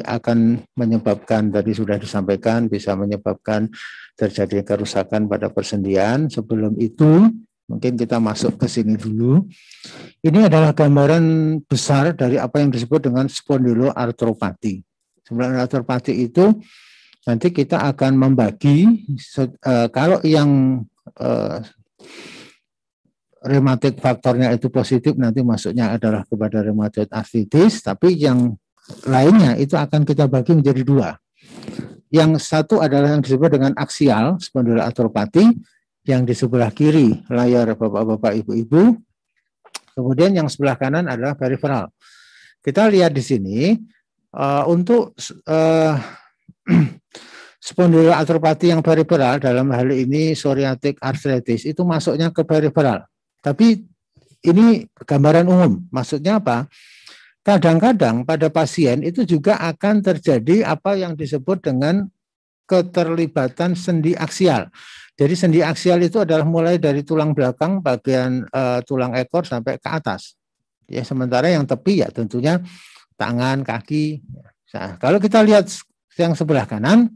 akan menyebabkan tadi sudah disampaikan bisa menyebabkan terjadi kerusakan pada persendian. Sebelum itu, mungkin kita masuk ke sini dulu. Ini adalah gambaran besar dari apa yang disebut dengan spondyloartropati. Spondyloartropati itu nanti kita akan membagi eh, kalau yang eh, rematik faktornya itu positif nanti masuknya adalah kepada rheumatoid arthritis tapi yang lainnya itu akan kita bagi menjadi dua yang satu adalah yang disebut dengan aksial spondyloartropati yang di sebelah kiri layar Bapak-bapak Ibu-ibu. Kemudian yang sebelah kanan adalah peripheral. Kita lihat di sini uh, untuk uh, eh, spondyloartropati yang peripheral dalam hal ini psoriatic arthritis itu masuknya ke peripheral. Tapi ini gambaran umum. Maksudnya apa? Kadang-kadang pada pasien itu juga akan terjadi apa yang disebut dengan keterlibatan sendi aksial. Jadi sendi aksial itu adalah mulai dari tulang belakang bagian e, tulang ekor sampai ke atas. Ya sementara yang tepi ya tentunya tangan, kaki. Nah, kalau kita lihat yang sebelah kanan,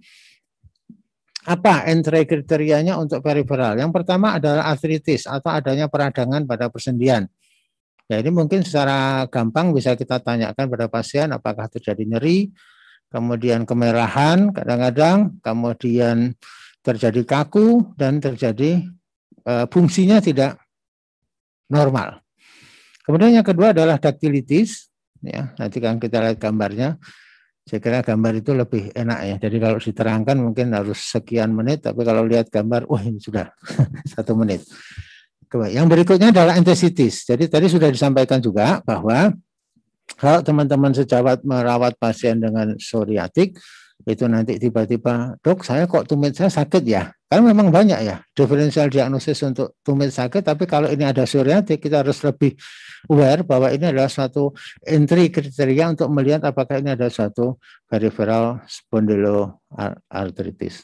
apa entry kriterianya untuk peripheral? Yang pertama adalah artritis atau adanya peradangan pada persendian. Ya ini mungkin secara gampang bisa kita tanyakan pada pasien apakah terjadi nyeri, kemudian kemerahan kadang-kadang, kemudian terjadi kaku dan terjadi e, fungsinya tidak normal. Kemudian yang kedua adalah daktilitis, ya nanti kan kita lihat gambarnya. Saya kira gambar itu lebih enak ya. Jadi kalau diterangkan mungkin harus sekian menit, tapi kalau lihat gambar, wah ini sudah satu menit. Yang berikutnya adalah entesitis. Jadi tadi sudah disampaikan juga bahwa kalau teman-teman sejawat merawat pasien dengan psoriatik, itu nanti tiba-tiba, dok saya kok tumit saya sakit ya? Karena memang banyak ya, diferensial diagnosis untuk tumit sakit, tapi kalau ini ada psoriatik, kita harus lebih aware bahwa ini adalah suatu entry kriteria untuk melihat apakah ini ada suatu peripheral spondyloarthritis.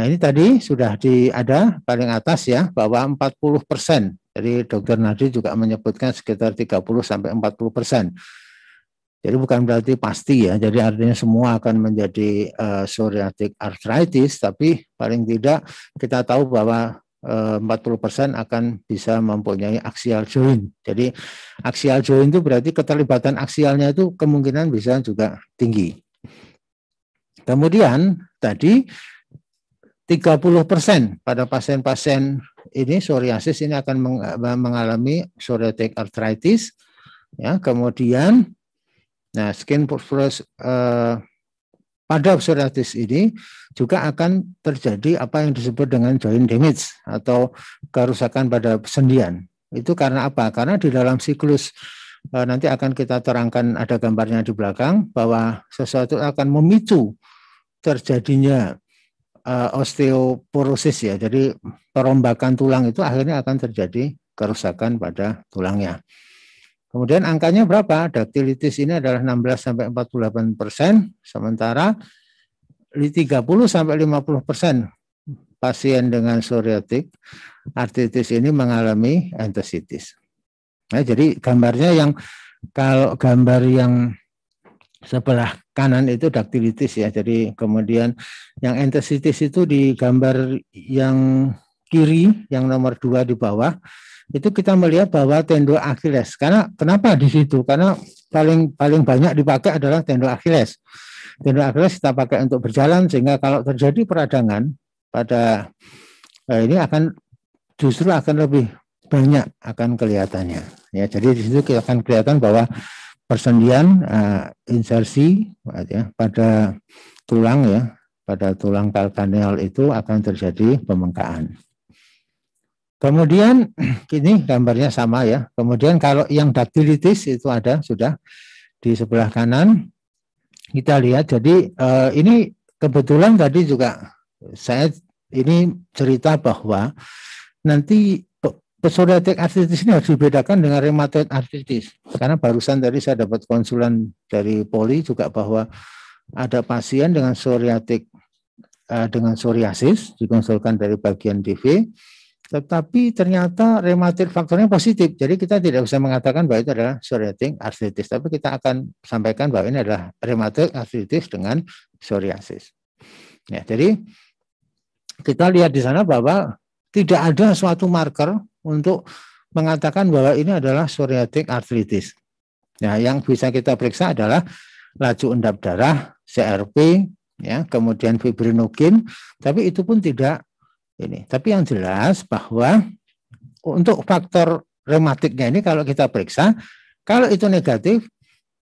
Nah ini tadi sudah di ada paling atas ya bahwa 40 persen. Jadi dokter Nadi juga menyebutkan sekitar 30 sampai 40 persen. Jadi bukan berarti pasti ya. Jadi artinya semua akan menjadi uh, psoriatic arthritis, tapi paling tidak kita tahu bahwa 40% eh, akan bisa mempunyai axial joint. Jadi axial joint itu berarti keterlibatan axialnya itu kemungkinan bisa juga tinggi. Kemudian tadi 30 persen pada pasien-pasien ini psoriasis ini akan eh, mengalami psoriatic arthritis. Ya, kemudian, nah skin psoriasis uh, eh, pada psoriasis ini juga akan terjadi apa yang disebut dengan joint damage atau kerusakan pada sendian. Itu karena apa? Karena di dalam siklus uh, nanti akan kita terangkan ada gambarnya di belakang bahwa sesuatu akan memicu terjadinya uh, osteoporosis ya. Jadi perombakan tulang itu akhirnya akan terjadi kerusakan pada tulangnya. Kemudian angkanya berapa? Daktilitis ini adalah 16 sampai 48 persen, sementara 30 sampai 50 persen pasien dengan psoriatik artritis ini mengalami entesitis. Nah, jadi gambarnya yang kalau gambar yang sebelah kanan itu daktilitis ya. Jadi kemudian yang entesitis itu di gambar yang kiri yang nomor dua di bawah itu kita melihat bahwa tendon Achilles. Karena kenapa di situ? Karena paling paling banyak dipakai adalah tendon Achilles. Tendon Achilles kita pakai untuk berjalan sehingga kalau terjadi peradangan pada eh, ini akan justru akan lebih banyak akan kelihatannya. Ya, jadi di situ kita akan kelihatan bahwa persendian uh, insersi ya, pada tulang ya pada tulang kalkaneal itu akan terjadi pembengkakan. Kemudian ini gambarnya sama ya. Kemudian kalau yang daktilitis itu ada sudah di sebelah kanan kita lihat. Jadi uh, ini kebetulan tadi juga saya ini cerita bahwa nanti Psoriatik arthritis ini harus dibedakan dengan rheumatoid arthritis. Karena barusan tadi saya dapat konsulan dari Poli juga bahwa ada pasien dengan psoriatik eh, dengan psoriasis dikonsulkan dari bagian DV tetapi ternyata rheumatoid faktornya positif. Jadi kita tidak bisa mengatakan bahwa itu adalah psoriatic arthritis, tapi kita akan sampaikan bahwa ini adalah rheumatoid arthritis dengan psoriasis. Ya, jadi kita lihat di sana bahwa tidak ada suatu marker untuk mengatakan bahwa ini adalah psoriatic arthritis. Ya, yang bisa kita periksa adalah laju endap darah, CRP, ya, kemudian fibrinogen, tapi itu pun tidak ini. Tapi yang jelas bahwa untuk faktor rematiknya ini kalau kita periksa, kalau itu negatif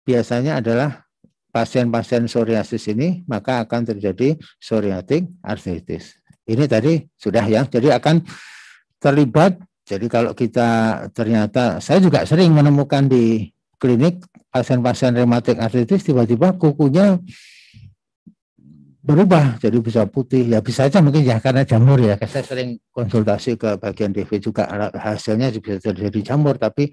biasanya adalah pasien-pasien psoriasis ini maka akan terjadi psoriatic arthritis. Ini tadi sudah ya. Jadi akan terlibat jadi kalau kita ternyata, saya juga sering menemukan di klinik pasien-pasien rematik artritis tiba-tiba kukunya berubah jadi bisa putih ya bisa aja mungkin ya karena jamur ya saya sering konsultasi ke bagian DV juga hasilnya bisa terjadi jamur tapi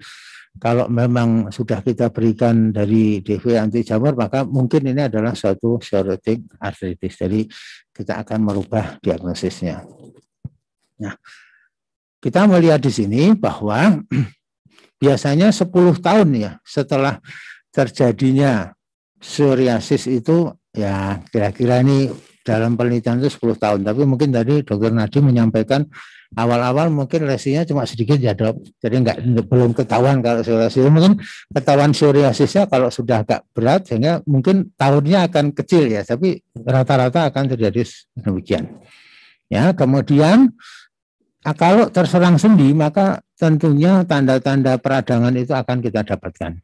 kalau memang sudah kita berikan dari DV anti jamur maka mungkin ini adalah suatu psoriatic artritis. jadi kita akan merubah diagnosisnya nah kita melihat di sini bahwa biasanya 10 tahun ya setelah terjadinya psoriasis itu ya kira-kira ini dalam penelitian itu 10 tahun tapi mungkin tadi dokter Nadi menyampaikan awal-awal mungkin lesinya cuma sedikit ya dok jadi nggak belum ketahuan kalau psoriasis mungkin ketahuan psoriasisnya kalau sudah agak berat sehingga mungkin tahunnya akan kecil ya tapi rata-rata akan terjadi demikian ya kemudian Nah, kalau terserang sendi maka tentunya tanda-tanda peradangan itu akan kita dapatkan.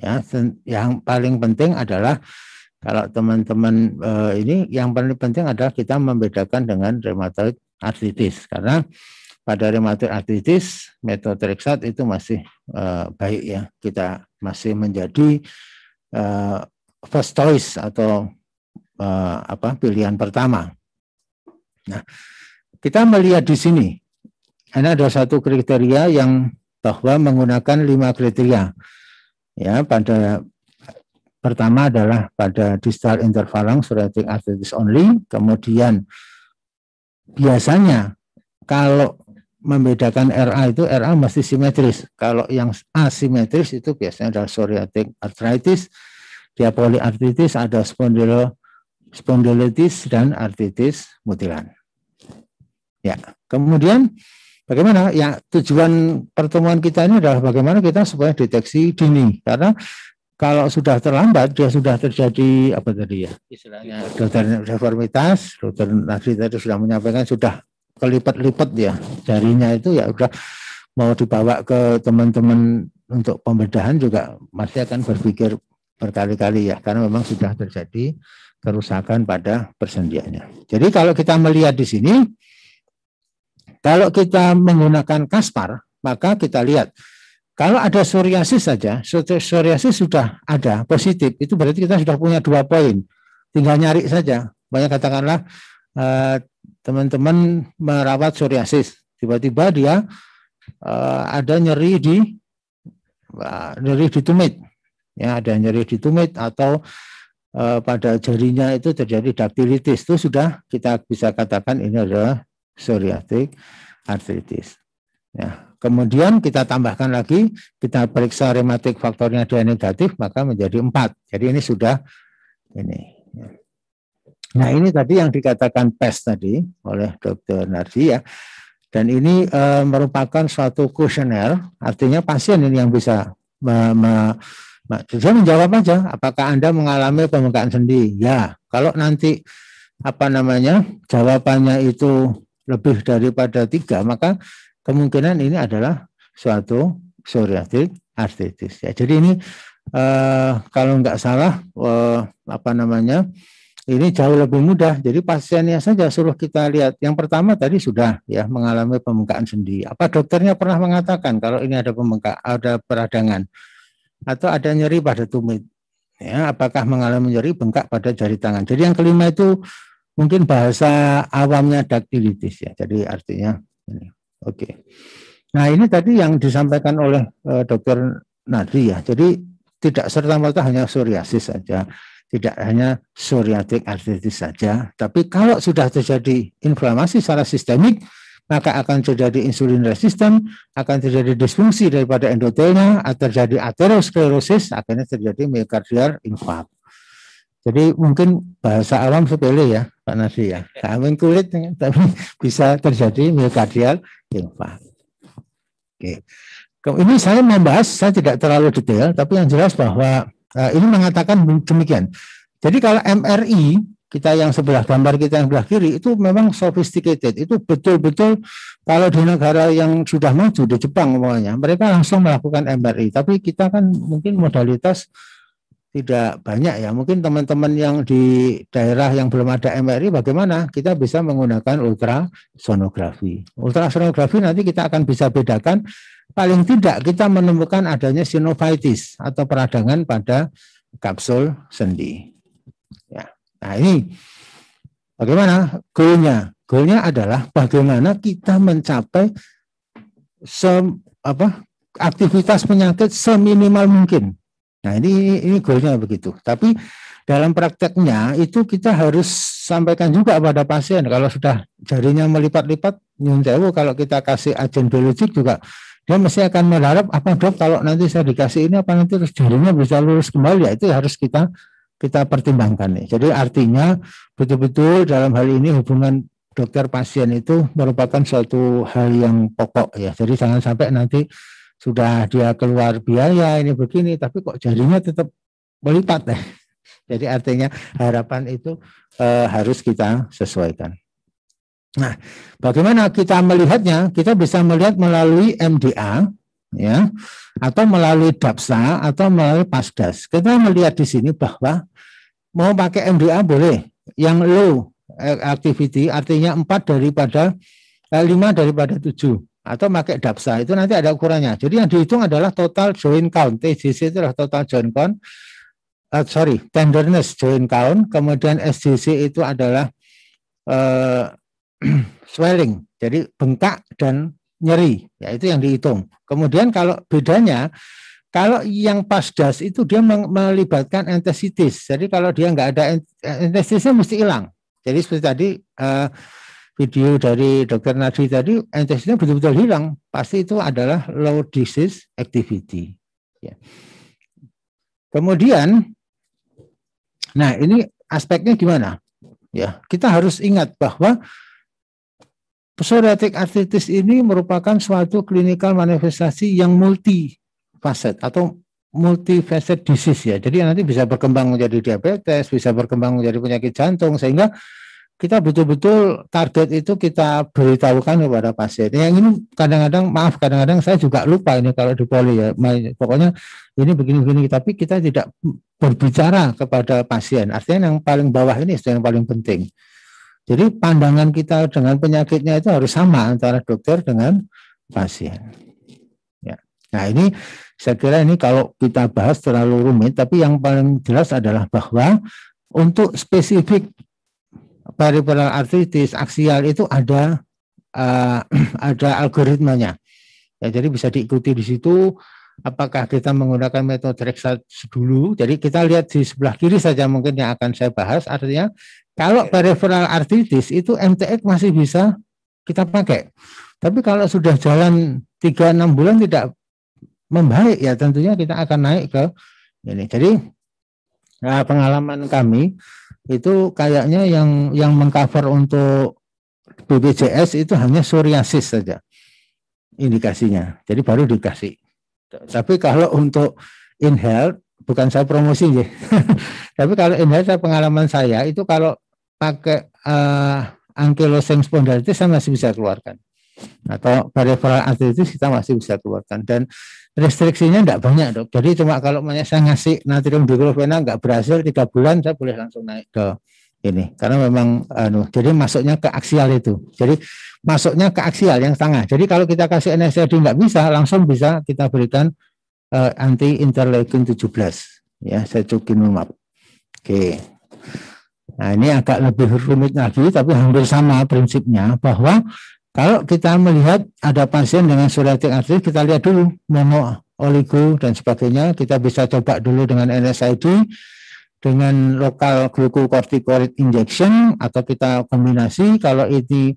Ya, yang paling penting adalah kalau teman-teman eh, ini yang paling penting adalah kita membedakan dengan rheumatoid arthritis karena pada rheumatoid arthritis metotrexat itu masih eh, baik ya. Kita masih menjadi eh, first choice atau eh, apa pilihan pertama. Nah, kita melihat di sini, karena ada satu kriteria yang bahwa menggunakan lima kriteria. Ya, pada pertama adalah pada distal intervalang psoriatic arthritis only, kemudian biasanya kalau membedakan RA itu RA masih simetris. Kalau yang asimetris itu biasanya adalah psoriatic arthritis, dia poliartritis, ada spondylo spondylitis dan artritis mutilan. Ya, kemudian bagaimana? Ya, tujuan pertemuan kita ini adalah bagaimana kita supaya deteksi dini. Karena kalau sudah terlambat, dia sudah terjadi apa tadi ya? Istilahnya dokter reformitas, dokter Nasri tadi sudah menyampaikan sudah kelipat-lipat ya jarinya itu ya udah mau dibawa ke teman-teman untuk pembedahan juga masih akan berpikir berkali-kali ya karena memang sudah terjadi kerusakan pada persendiannya. Jadi kalau kita melihat di sini kalau kita menggunakan Kaspar, maka kita lihat kalau ada psoriasis saja, psoriasis sudah ada positif, itu berarti kita sudah punya dua poin. Tinggal nyari saja. Banyak katakanlah eh, teman-teman merawat psoriasis, tiba-tiba dia eh, ada nyeri di eh, nyeri di tumit, ya ada nyeri di tumit atau eh, pada jarinya itu terjadi daktilitis itu sudah kita bisa katakan ini adalah psoriatic arthritis. Ya. Kemudian kita tambahkan lagi, kita periksa rematik faktornya dia negatif, maka menjadi empat. Jadi ini sudah ini. Ya. Nah ini tadi yang dikatakan PES tadi oleh Dr. Nardi ya. Dan ini e, merupakan suatu kuesioner, artinya pasien ini yang bisa me, me, me, dia menjawab aja, apakah Anda mengalami pembengkakan sendi? Ya, kalau nanti apa namanya jawabannya itu lebih daripada tiga, maka kemungkinan ini adalah suatu psoriatik artritis Ya, jadi ini eh, kalau nggak salah eh, apa namanya ini jauh lebih mudah. Jadi pasiennya saja suruh kita lihat. Yang pertama tadi sudah ya mengalami pembengkakan sendi. Apa dokternya pernah mengatakan kalau ini ada pembengkak, ada peradangan atau ada nyeri pada tumit? Ya, apakah mengalami nyeri bengkak pada jari tangan? Jadi yang kelima itu mungkin bahasa awamnya daktilitis ya. Jadi artinya Oke. Okay. Nah, ini tadi yang disampaikan oleh uh, dokter Nadri ya. Jadi tidak serta-merta hanya psoriasis saja, tidak hanya psoriatik artritis saja, tapi kalau sudah terjadi inflamasi secara sistemik maka akan terjadi insulin resisten, akan terjadi disfungsi daripada endotelnya, atau terjadi aterosklerosis, akhirnya terjadi myocardial infarct. Jadi mungkin bahasa awam sepele ya Pak Nasi ya. ya. Kambing kulit tapi bisa terjadi miokardial infark. Oke. Ini saya membahas, saya tidak terlalu detail, tapi yang jelas bahwa uh, ini mengatakan demikian. Jadi kalau MRI kita yang sebelah gambar kita yang sebelah kiri itu memang sophisticated. Itu betul-betul kalau di negara yang sudah maju di Jepang umumnya, mereka langsung melakukan MRI. Tapi kita kan mungkin modalitas tidak banyak ya. Mungkin teman-teman yang di daerah yang belum ada MRI bagaimana kita bisa menggunakan ultrasonografi. Ultrasonografi nanti kita akan bisa bedakan paling tidak kita menemukan adanya sinovitis atau peradangan pada kapsul sendi. Ya. Nah, ini bagaimana goalnya? Goalnya adalah bagaimana kita mencapai se, apa, aktivitas penyakit seminimal mungkin Nah ini ini goalnya begitu. Tapi dalam prakteknya itu kita harus sampaikan juga pada pasien kalau sudah jarinya melipat-lipat nyun kalau kita kasih agen biologik juga dia mesti akan melarap apa dok kalau nanti saya dikasih ini apa nanti terus jarinya bisa lurus kembali ya itu harus kita kita pertimbangkan nih. Jadi artinya betul-betul dalam hal ini hubungan dokter pasien itu merupakan suatu hal yang pokok ya. Jadi jangan sampai nanti sudah dia keluar biaya ini begini tapi kok jarinya tetap melipat deh. Jadi artinya harapan itu e, harus kita sesuaikan. Nah, bagaimana kita melihatnya? Kita bisa melihat melalui MDA ya atau melalui DAPSA atau melalui PASDAS. Kita melihat di sini bahwa mau pakai MDA boleh yang low eh, activity artinya 4 daripada 5 eh, daripada 7 atau pakai DAPSA itu nanti ada ukurannya. Jadi yang dihitung adalah total join count. TGC itu adalah total join count. Uh, sorry, tenderness join count. Kemudian SGC itu adalah uh, swelling. Jadi bengkak dan nyeri. Ya, itu yang dihitung. Kemudian kalau bedanya, kalau yang pas das itu dia melibatkan entesitis. Jadi kalau dia nggak ada entesitisnya mesti hilang. Jadi seperti tadi uh, video dari dokter Nadi tadi intensitasnya betul-betul hilang pasti itu adalah low disease activity ya. kemudian nah ini aspeknya gimana ya kita harus ingat bahwa psoriatic arthritis ini merupakan suatu klinikal manifestasi yang multi facet atau multi facet disease ya. Jadi nanti bisa berkembang menjadi diabetes, bisa berkembang menjadi penyakit jantung sehingga kita betul-betul target itu kita beritahukan kepada pasien. Yang ini kadang-kadang maaf kadang-kadang saya juga lupa ini kalau di poli ya. Pokoknya ini begini-begini tapi kita tidak berbicara kepada pasien. Artinya yang paling bawah ini yang paling penting. Jadi pandangan kita dengan penyakitnya itu harus sama antara dokter dengan pasien. Ya. Nah, ini saya kira ini kalau kita bahas terlalu rumit tapi yang paling jelas adalah bahwa untuk spesifik peripheral arthritis aksial itu ada uh, ada algoritmanya. Ya, jadi bisa diikuti di situ apakah kita menggunakan metode Rexat dulu. Jadi kita lihat di sebelah kiri saja mungkin yang akan saya bahas. Artinya kalau peripheral arthritis itu MTX masih bisa kita pakai. Tapi kalau sudah jalan 3-6 bulan tidak membaik ya tentunya kita akan naik ke ini. Jadi nah, pengalaman kami itu kayaknya yang yang mengcover untuk BPJS itu hanya psoriasis saja indikasinya. Jadi baru dikasih. Tapi kalau untuk inhale bukan saya promosi ya. Tapi kalau inhale saya pengalaman saya itu kalau pakai uh, ankylosing spondylitis saya masih bisa keluarkan atau peripheral arthritis kita masih bisa keluarkan dan restriksinya enggak banyak dok. Jadi cuma kalau saya ngasih natrium diklofenak enggak berhasil tiga bulan saya boleh langsung naik ke ini karena memang anu jadi masuknya ke aksial itu. Jadi masuknya ke aksial yang tengah. Jadi kalau kita kasih NSAID nggak bisa langsung bisa kita berikan uh, anti interleukin 17 ya secukinumab. Oke. Nah, ini agak lebih rumit lagi tapi hampir sama prinsipnya bahwa kalau kita melihat ada pasien dengan psoriatic arthritis, kita lihat dulu mono oligo dan sebagainya. Kita bisa coba dulu dengan NSAID, dengan lokal glucocorticoid injection atau kita kombinasi. Kalau ini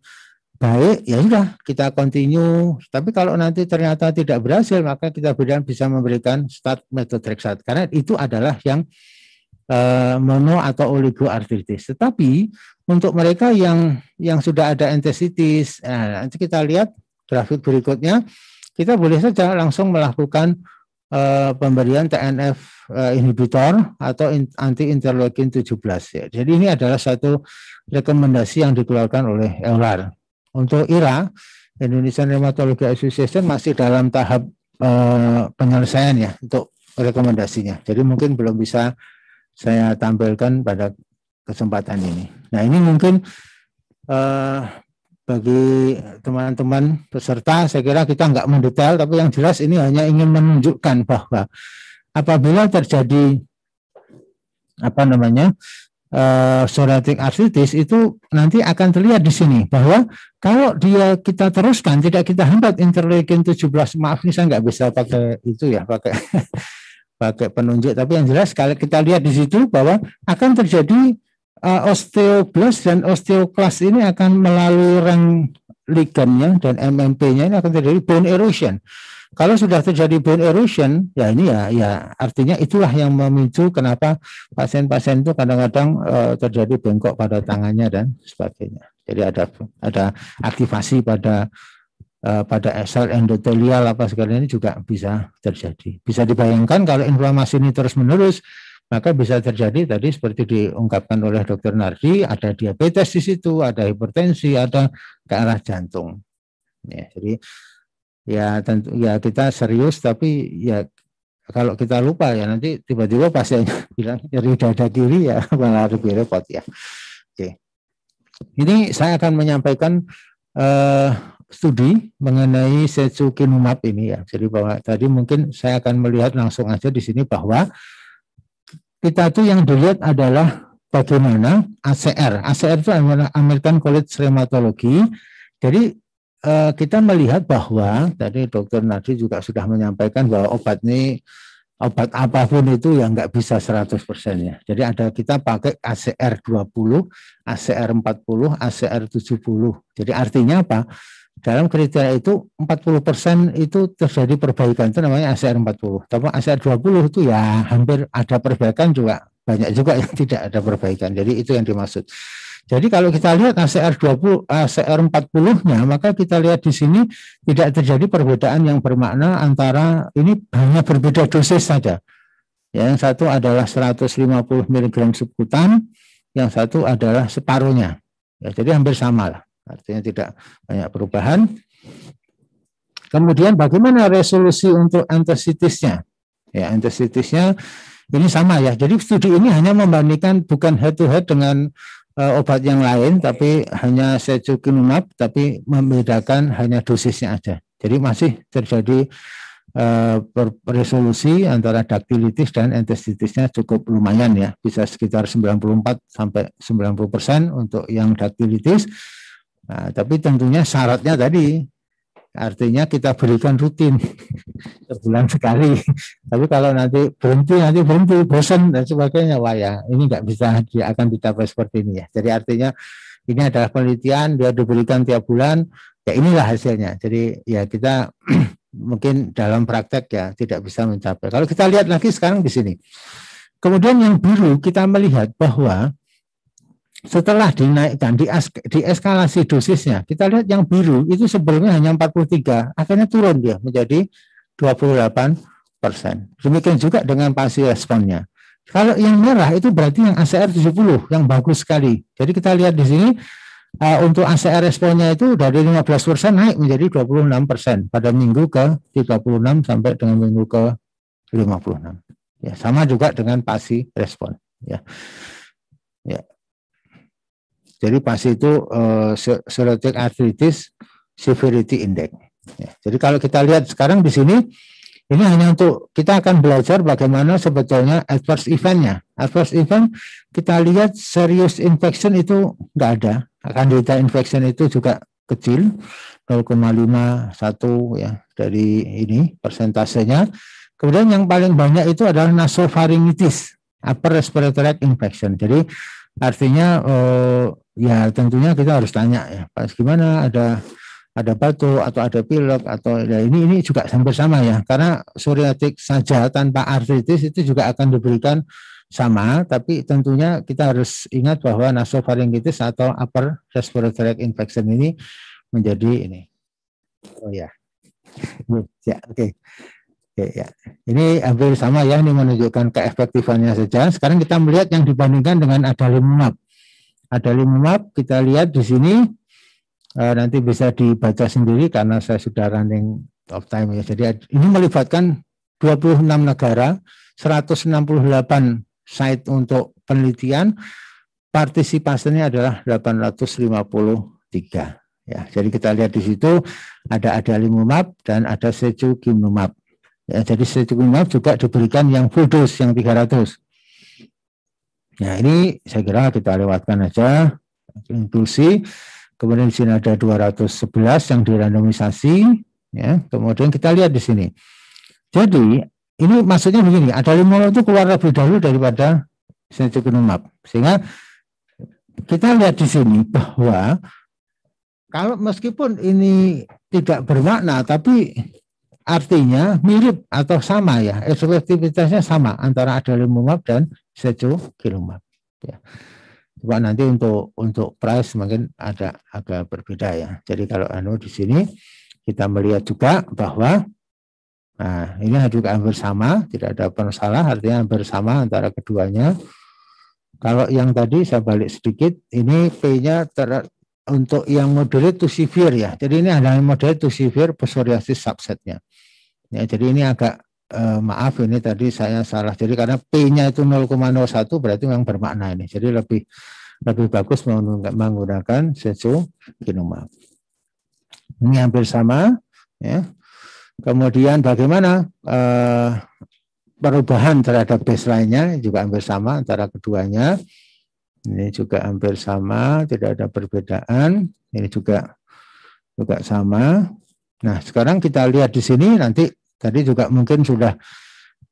baik, ya sudah kita continue. Tapi kalau nanti ternyata tidak berhasil, maka kita benar bisa memberikan start methotrexate karena itu adalah yang eh, mono atau oligo oligoartritis. Tetapi untuk mereka yang yang sudah ada entesitis, nah, nanti kita lihat grafik berikutnya, kita boleh saja langsung melakukan uh, pemberian TNF uh, eh, inhibitor atau in, anti interleukin 17. Ya. Jadi ini adalah satu rekomendasi yang dikeluarkan oleh EULAR. Untuk IRA, Indonesian Rheumatology Association masih dalam tahap uh, penyelesaian ya untuk rekomendasinya. Jadi mungkin belum bisa saya tampilkan pada kesempatan ini. Nah ini mungkin eh, bagi teman-teman peserta, saya kira kita nggak mendetail, tapi yang jelas ini hanya ingin menunjukkan bahwa apabila terjadi apa namanya uh, psoriatic arthritis itu nanti akan terlihat di sini bahwa kalau dia kita teruskan tidak kita hambat interleukin 17 maaf ini saya nggak bisa pakai itu ya pakai pakai penunjuk tapi yang jelas kalau kita lihat di situ bahwa akan terjadi uh, eh, osteoblast dan osteoklas ini akan melalui rang ligannya dan MMP-nya ini akan terjadi bone erosion. Kalau sudah terjadi bone erosion, ya ini ya, ya artinya itulah yang memicu kenapa pasien-pasien itu kadang-kadang uh, terjadi bengkok pada tangannya dan sebagainya. Jadi ada ada aktivasi pada uh, pada sel endotelial apa segala ini juga bisa terjadi. Bisa dibayangkan kalau inflamasi ini terus menerus maka bisa terjadi tadi seperti diungkapkan oleh dokter Nardi, ada diabetes di situ, ada hipertensi, ada ke arah jantung. Ya, jadi ya tentu ya kita serius tapi ya kalau kita lupa ya nanti tiba-tiba pasien bilang nyeri dada kiri ya malah lebih repot ya. Oke. Ini saya akan menyampaikan eh, studi mengenai secukinumab ini ya. Jadi bahwa tadi mungkin saya akan melihat langsung aja di sini bahwa kita tuh yang dilihat adalah bagaimana ACR. ACR itu adalah American College Rheumatology. Jadi eh, kita melihat bahwa tadi Dokter Nadi juga sudah menyampaikan bahwa obat ini obat apapun itu yang nggak bisa 100% ya. Jadi ada kita pakai ACR 20, ACR 40, ACR 70. Jadi artinya apa? dalam kriteria itu 40% itu terjadi perbaikan itu namanya ACR 40 tapi ACR 20 itu ya hampir ada perbaikan juga banyak juga yang tidak ada perbaikan jadi itu yang dimaksud jadi kalau kita lihat ACR 20 ACR 40-nya maka kita lihat di sini tidak terjadi perbedaan yang bermakna antara ini hanya berbeda dosis saja yang satu adalah 150 mg subkutan yang satu adalah separuhnya ya, jadi hampir sama lah Artinya tidak banyak perubahan. Kemudian bagaimana resolusi untuk entesitisnya? Ya, antesitisnya ini sama ya. Jadi studi ini hanya membandingkan bukan head to head dengan uh, obat yang lain, tapi hanya secukinumab, tapi membedakan hanya dosisnya aja. Jadi masih terjadi uh, resolusi antara daktilitis dan entesitisnya cukup lumayan ya, bisa sekitar 94 sampai 90 persen untuk yang daktilitis Nah, tapi tentunya syaratnya tadi artinya kita berikan rutin sebulan sekali. Tapi kalau nanti berhenti, nanti berhenti, bosan dan sebagainya, wah ya ini nggak bisa dia akan dicapai seperti ini ya. Jadi artinya ini adalah penelitian dia diberikan tiap bulan, ya inilah hasilnya. Jadi ya kita mungkin dalam praktek ya tidak bisa mencapai. Kalau kita lihat lagi sekarang di sini. Kemudian yang biru kita melihat bahwa setelah dinaikkan di, eskalasi dosisnya kita lihat yang biru itu sebelumnya hanya 43 akhirnya turun dia menjadi 28 persen demikian juga dengan pasi responnya kalau yang merah itu berarti yang ACR 70 yang bagus sekali jadi kita lihat di sini uh, untuk ACR responnya itu dari 15 persen naik menjadi 26 persen pada minggu ke 36 sampai dengan minggu ke 56 ya sama juga dengan pasi respon ya jadi pasti itu uh, arthritis severity index. Ya. Jadi kalau kita lihat sekarang di sini ini hanya untuk kita akan belajar bagaimana sebetulnya adverse eventnya. Adverse event kita lihat serious infection itu nggak ada. akan data infection itu juga kecil 0,51 ya dari ini persentasenya. Kemudian yang paling banyak itu adalah nasofaringitis, upper respiratory infection. Jadi Artinya eh, ya tentunya kita harus tanya ya, pas gimana ada ada batuk atau ada pilek atau ya ini ini juga hampir sama ya karena psoriatik saja tanpa artritis itu juga akan diberikan sama tapi tentunya kita harus ingat bahwa nasofaringitis atau upper respiratory infection ini menjadi ini oh ya ya oke okay. Oke, ya. Ini hampir sama ya, ini menunjukkan keefektifannya saja. Sekarang kita melihat yang dibandingkan dengan adalimumab. Adalimumab kita lihat di sini e, nanti bisa dibaca sendiri karena saya sudah running top time ya. Jadi ini melibatkan 26 negara, 168 site untuk penelitian, partisipasinya adalah 853. Ya, jadi kita lihat di situ ada adalimumab dan ada secukimumab. Ya, jadi umat juga diberikan yang full dose yang 300. Ya, nah, ini saya kira kita lewatkan aja inklusi. Kemudian di sini ada 211 yang dirandomisasi, ya. Kemudian kita lihat di sini. Jadi, ini maksudnya begini, ada lima itu keluar lebih dahulu daripada umat. Sehingga kita lihat di sini bahwa kalau meskipun ini tidak bermakna tapi Artinya mirip atau sama ya, efektivitasnya sama antara adalimumab dan secukilumab Ya. Coba nanti untuk untuk price mungkin ada agak berbeda ya. Jadi kalau anu di sini kita melihat juga bahwa nah, ini juga hampir sama, tidak ada permasalahan artinya hampir sama antara keduanya. Kalau yang tadi saya balik sedikit, ini P-nya ter, untuk yang moderate to severe ya. Jadi ini adalah moderate to severe psoriasis subsetnya. Ya, jadi ini agak eh, maaf ini tadi saya salah. Jadi karena P-nya itu 0,01 berarti memang bermakna ini. Jadi lebih lebih bagus menggunakan sesu genoma. Ini hampir sama. Ya. Kemudian bagaimana eh, perubahan terhadap baseline-nya juga hampir sama antara keduanya. Ini juga hampir sama, tidak ada perbedaan. Ini juga juga sama. Nah, sekarang kita lihat di sini nanti Tadi juga mungkin sudah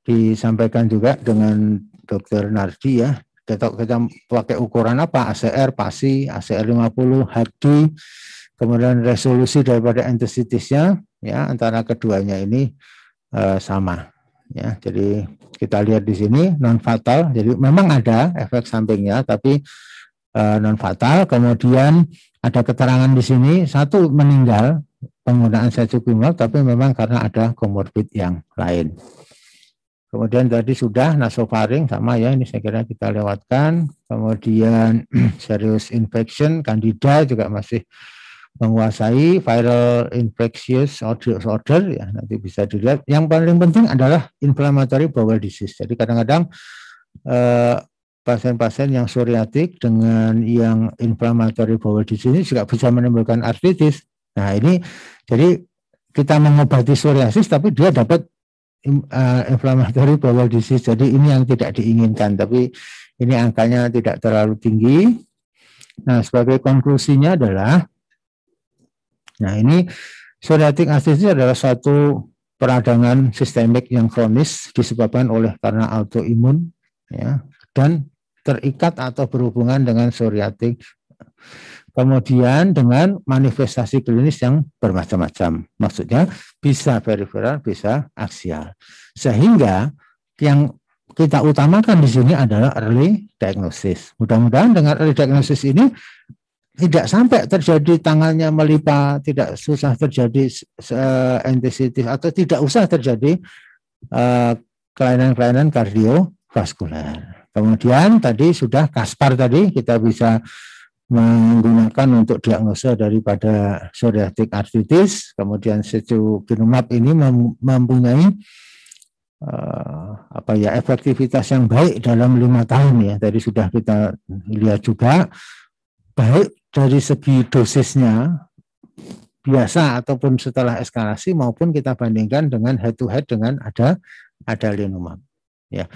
disampaikan juga dengan dokter Nardi ya, kita, kita pakai ukuran apa? ACR, PASI, ACR 50, HD, kemudian resolusi daripada entesitisnya ya antara keduanya ini uh, sama ya. Jadi kita lihat di sini non fatal. Jadi memang ada efek sampingnya tapi uh, eh, non fatal. Kemudian ada keterangan di sini satu meninggal penggunaan setukumab tapi memang karena ada komorbid yang lain. Kemudian tadi sudah nasofaring sama ya ini saya kira kita lewatkan. Kemudian serius infection kandida juga masih menguasai viral infectious disorder ya nanti bisa dilihat. Yang paling penting adalah inflammatory bowel disease. Jadi kadang-kadang pasien eh, pasien-pasien yang psoriatik dengan yang inflammatory bowel disease ini juga bisa menimbulkan artritis Nah ini jadi kita mengobati psoriasis tapi dia dapat uh, inflammatory bowel disease. Jadi ini yang tidak diinginkan tapi ini angkanya tidak terlalu tinggi. Nah sebagai konklusinya adalah nah ini psoriatic arthritis adalah suatu peradangan sistemik yang kronis disebabkan oleh karena autoimun ya dan terikat atau berhubungan dengan psoriatic Kemudian dengan manifestasi klinis yang bermacam-macam. Maksudnya bisa periferal, bisa aksial. Sehingga yang kita utamakan di sini adalah early diagnosis. Mudah-mudahan dengan early diagnosis ini tidak sampai terjadi tangannya melipat, tidak susah terjadi uh, eh, entisitis atau tidak usah terjadi uh, kelainan-kelainan kardiovaskuler. Kemudian tadi sudah Kaspar tadi kita bisa menggunakan untuk diagnosa daripada psoriatic arthritis. Kemudian secukinumab ini mem mempunyai uh, apa ya efektivitas yang baik dalam lima tahun ya. Tadi sudah kita lihat juga baik dari segi dosisnya biasa ataupun setelah eskalasi maupun kita bandingkan dengan head to head dengan ada ada linumab. ya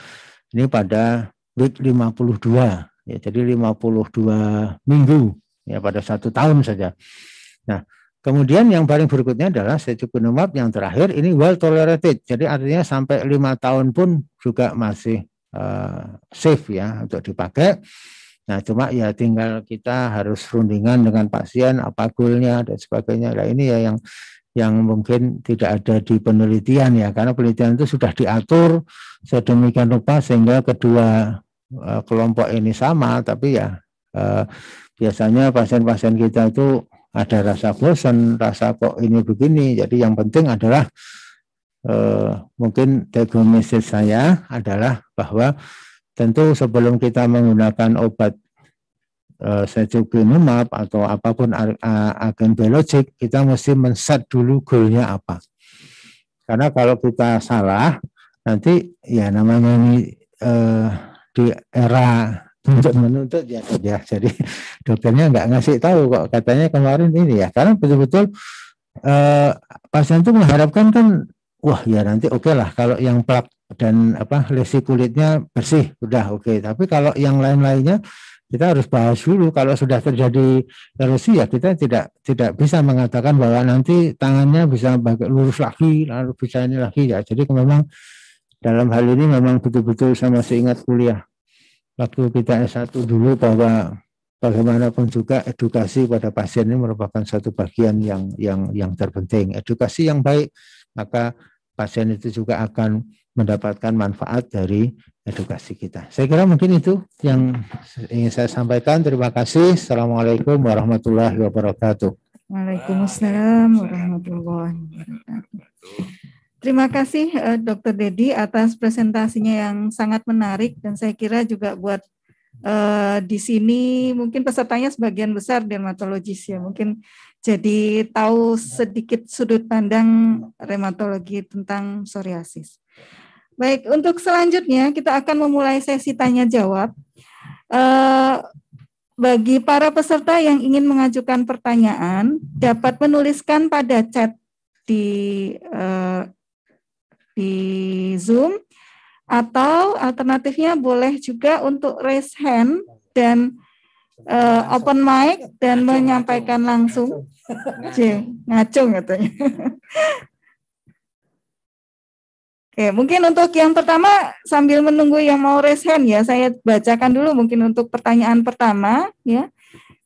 ini pada week 52 ya jadi 52 minggu ya pada satu tahun saja. Nah, kemudian yang paling berikutnya adalah setukunumab yang terakhir ini well tolerated. Jadi artinya sampai lima tahun pun juga masih uh, safe ya untuk dipakai. Nah, cuma ya tinggal kita harus rundingan dengan pasien apa goalnya dan sebagainya. Nah, ini ya yang yang mungkin tidak ada di penelitian ya karena penelitian itu sudah diatur sedemikian rupa sehingga kedua Eh, kelompok ini sama, tapi ya eh, biasanya pasien-pasien kita itu ada rasa bosan, rasa kok ini begini. Jadi yang penting adalah eh, mungkin take home message saya adalah bahwa tentu sebelum kita menggunakan obat sejukinumab atau apapun agen biologik, kita mesti men-set dulu goalnya apa. Karena kalau kita salah, nanti ya namanya ini eh, di era untuk menuntut ya ya jadi dokternya nggak ngasih tahu kok katanya kemarin ini ya karena betul-betul eh, pasien itu mengharapkan kan wah ya nanti oke okay lah kalau yang plak dan apa lesi kulitnya bersih udah oke okay. tapi kalau yang lain-lainnya kita harus bahas dulu kalau sudah terjadi lesi ya kita tidak tidak bisa mengatakan bahwa nanti tangannya bisa lurus lagi lalu bisa ini lagi ya jadi memang dalam hal ini memang betul-betul sama seingat kuliah waktu kita S1 dulu bahwa bagaimanapun juga edukasi pada pasien ini merupakan satu bagian yang yang yang terpenting edukasi yang baik maka pasien itu juga akan mendapatkan manfaat dari edukasi kita saya kira mungkin itu yang ingin saya sampaikan terima kasih assalamualaikum warahmatullahi wabarakatuh Waalaikumsalam warahmatullahi wabarakatuh Terima kasih uh, eh, Dr. Dedi atas presentasinya yang sangat menarik dan saya kira juga buat uh, di sini mungkin pesertanya sebagian besar dermatologis ya mungkin jadi tahu sedikit sudut pandang rematologi tentang psoriasis. Baik, untuk selanjutnya kita akan memulai sesi tanya jawab. Uh, eh, bagi para peserta yang ingin mengajukan pertanyaan dapat menuliskan pada chat di uh, di Zoom atau alternatifnya boleh juga untuk raise hand dan uh, open mic dan menyampaikan langsung. Ngacung, katanya. Oke, mungkin untuk yang pertama sambil menunggu yang mau raise hand ya, saya bacakan dulu mungkin untuk pertanyaan pertama ya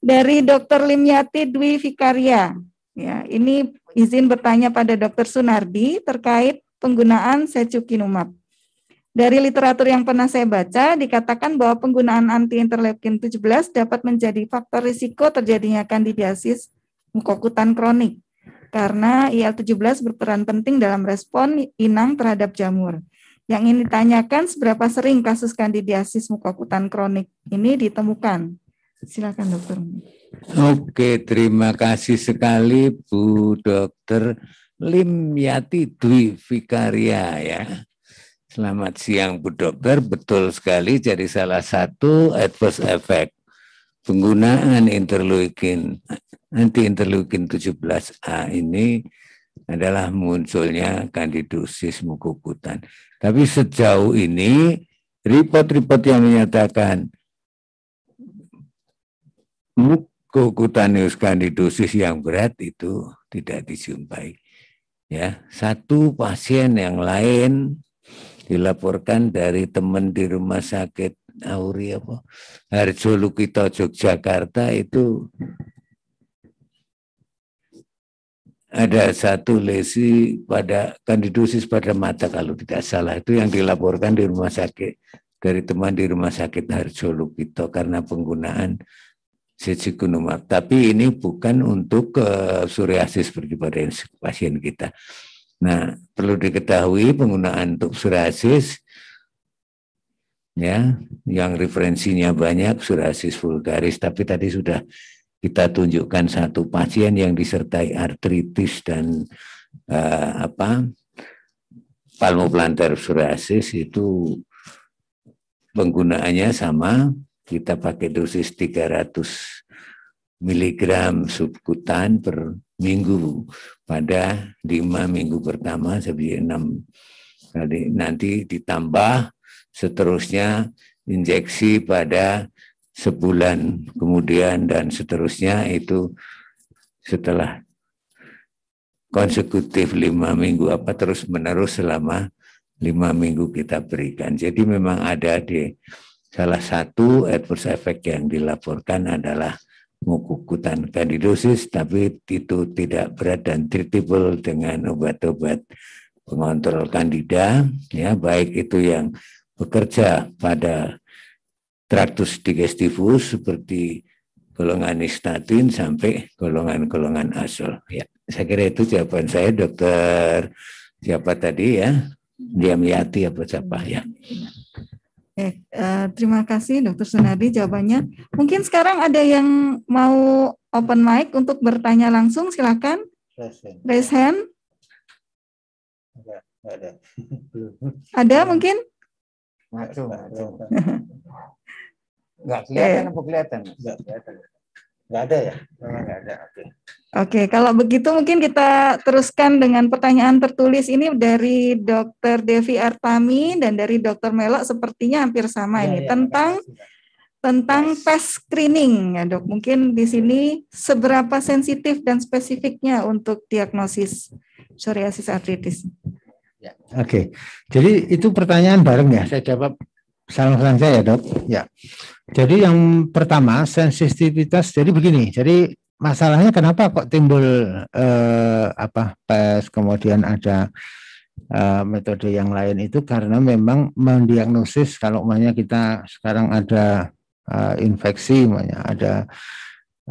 dari Dr. Limyati Dwi Vikarya. Ya, ini izin bertanya pada Dr. Sunardi terkait penggunaan secukinumab. Dari literatur yang pernah saya baca, dikatakan bahwa penggunaan anti interleukin 17 dapat menjadi faktor risiko terjadinya kandidiasis mukokutan kronik karena IL-17 berperan penting dalam respon inang terhadap jamur. Yang ini ditanyakan seberapa sering kasus kandidiasis mukokutan kronik ini ditemukan? Silakan dokter. Oke, terima kasih sekali Bu Dokter Lim Yati Dwi Fikaria ya. Selamat siang Bu Dokter, betul sekali jadi salah satu adverse effect penggunaan interleukin anti interleukin 17A ini adalah munculnya kandidosis mukokutan. Tapi sejauh ini report-report yang menyatakan mukokutanus kandidosis yang berat itu tidak dijumpai ya satu pasien yang lain dilaporkan dari teman di rumah sakit Auri apa Harjo Lukito Yogyakarta itu ada satu lesi pada kandidosis pada mata kalau tidak salah itu yang dilaporkan di rumah sakit dari teman di rumah sakit Harjo Lukito karena penggunaan sesi Tapi ini bukan untuk ke eh, psoriasis seperti pada pasien kita. Nah, perlu diketahui penggunaan untuk psoriasis ya, yang referensinya banyak psoriasis vulgaris, tapi tadi sudah kita tunjukkan satu pasien yang disertai artritis dan uh, apa palmoplantar psoriasis itu penggunaannya sama kita pakai dosis 300 mg subkutan per minggu pada lima minggu pertama sampai enam kali nanti ditambah seterusnya injeksi pada sebulan kemudian dan seterusnya itu setelah konsekutif lima minggu apa terus menerus selama lima minggu kita berikan jadi memang ada di Salah satu adverse effect yang dilaporkan adalah mukukutan kandidosis, tapi itu tidak berat dan treatable dengan obat-obat pengontrol kandida, ya baik itu yang bekerja pada traktus digestivus seperti golongan istatin sampai golongan-golongan asol. Ya, saya kira itu jawaban saya, dokter. Siapa tadi ya? Diamiati apa siapa ya? Oke, uh, terima kasih Dokter Sunardi jawabannya. Mungkin sekarang ada yang mau open mic untuk bertanya langsung, silakan. Raise hand. Raise hand. ada. ada mungkin? Macam, macam. Enggak kelihatan Tidak eh. kelihatan? Enggak kelihatan. Enggak ada ya? Enggak ada. Oke. Okay. Oke, okay, kalau begitu mungkin kita teruskan dengan pertanyaan tertulis ini dari Dr. Devi Artami dan dari Dr. Melok sepertinya hampir sama ya, ini ya, tentang ya. tentang tes screening ya, Dok. Mungkin di iya. sini seberapa sensitif dan spesifiknya untuk diagnosis psoriasis artritis? Ya. Oke, okay. jadi itu pertanyaan bareng ya. Saya jawab Salam saja ya dok. Ya. Jadi yang pertama sensitivitas. Jadi begini. Jadi masalahnya kenapa kok timbul eh, apa pes kemudian ada eh, metode yang lain itu karena memang mendiagnosis kalau umumnya kita sekarang ada eh, infeksi umumnya ada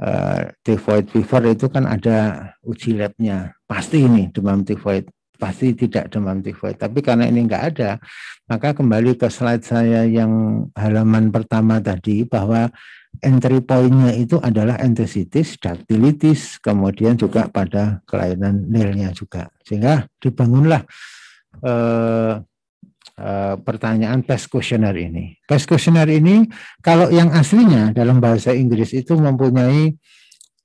eh, typhoid fever itu kan ada uji labnya pasti ini demam typhoid pasti tidak demam tifoid. Tapi karena ini enggak ada, maka kembali ke slide saya yang halaman pertama tadi bahwa entry point-nya itu adalah entesitis, daktilitis, kemudian juga pada kelainan nilnya juga. Sehingga dibangunlah eh, Uh, pertanyaan test questionnaire ini. Test questionnaire ini kalau yang aslinya dalam bahasa Inggris itu mempunyai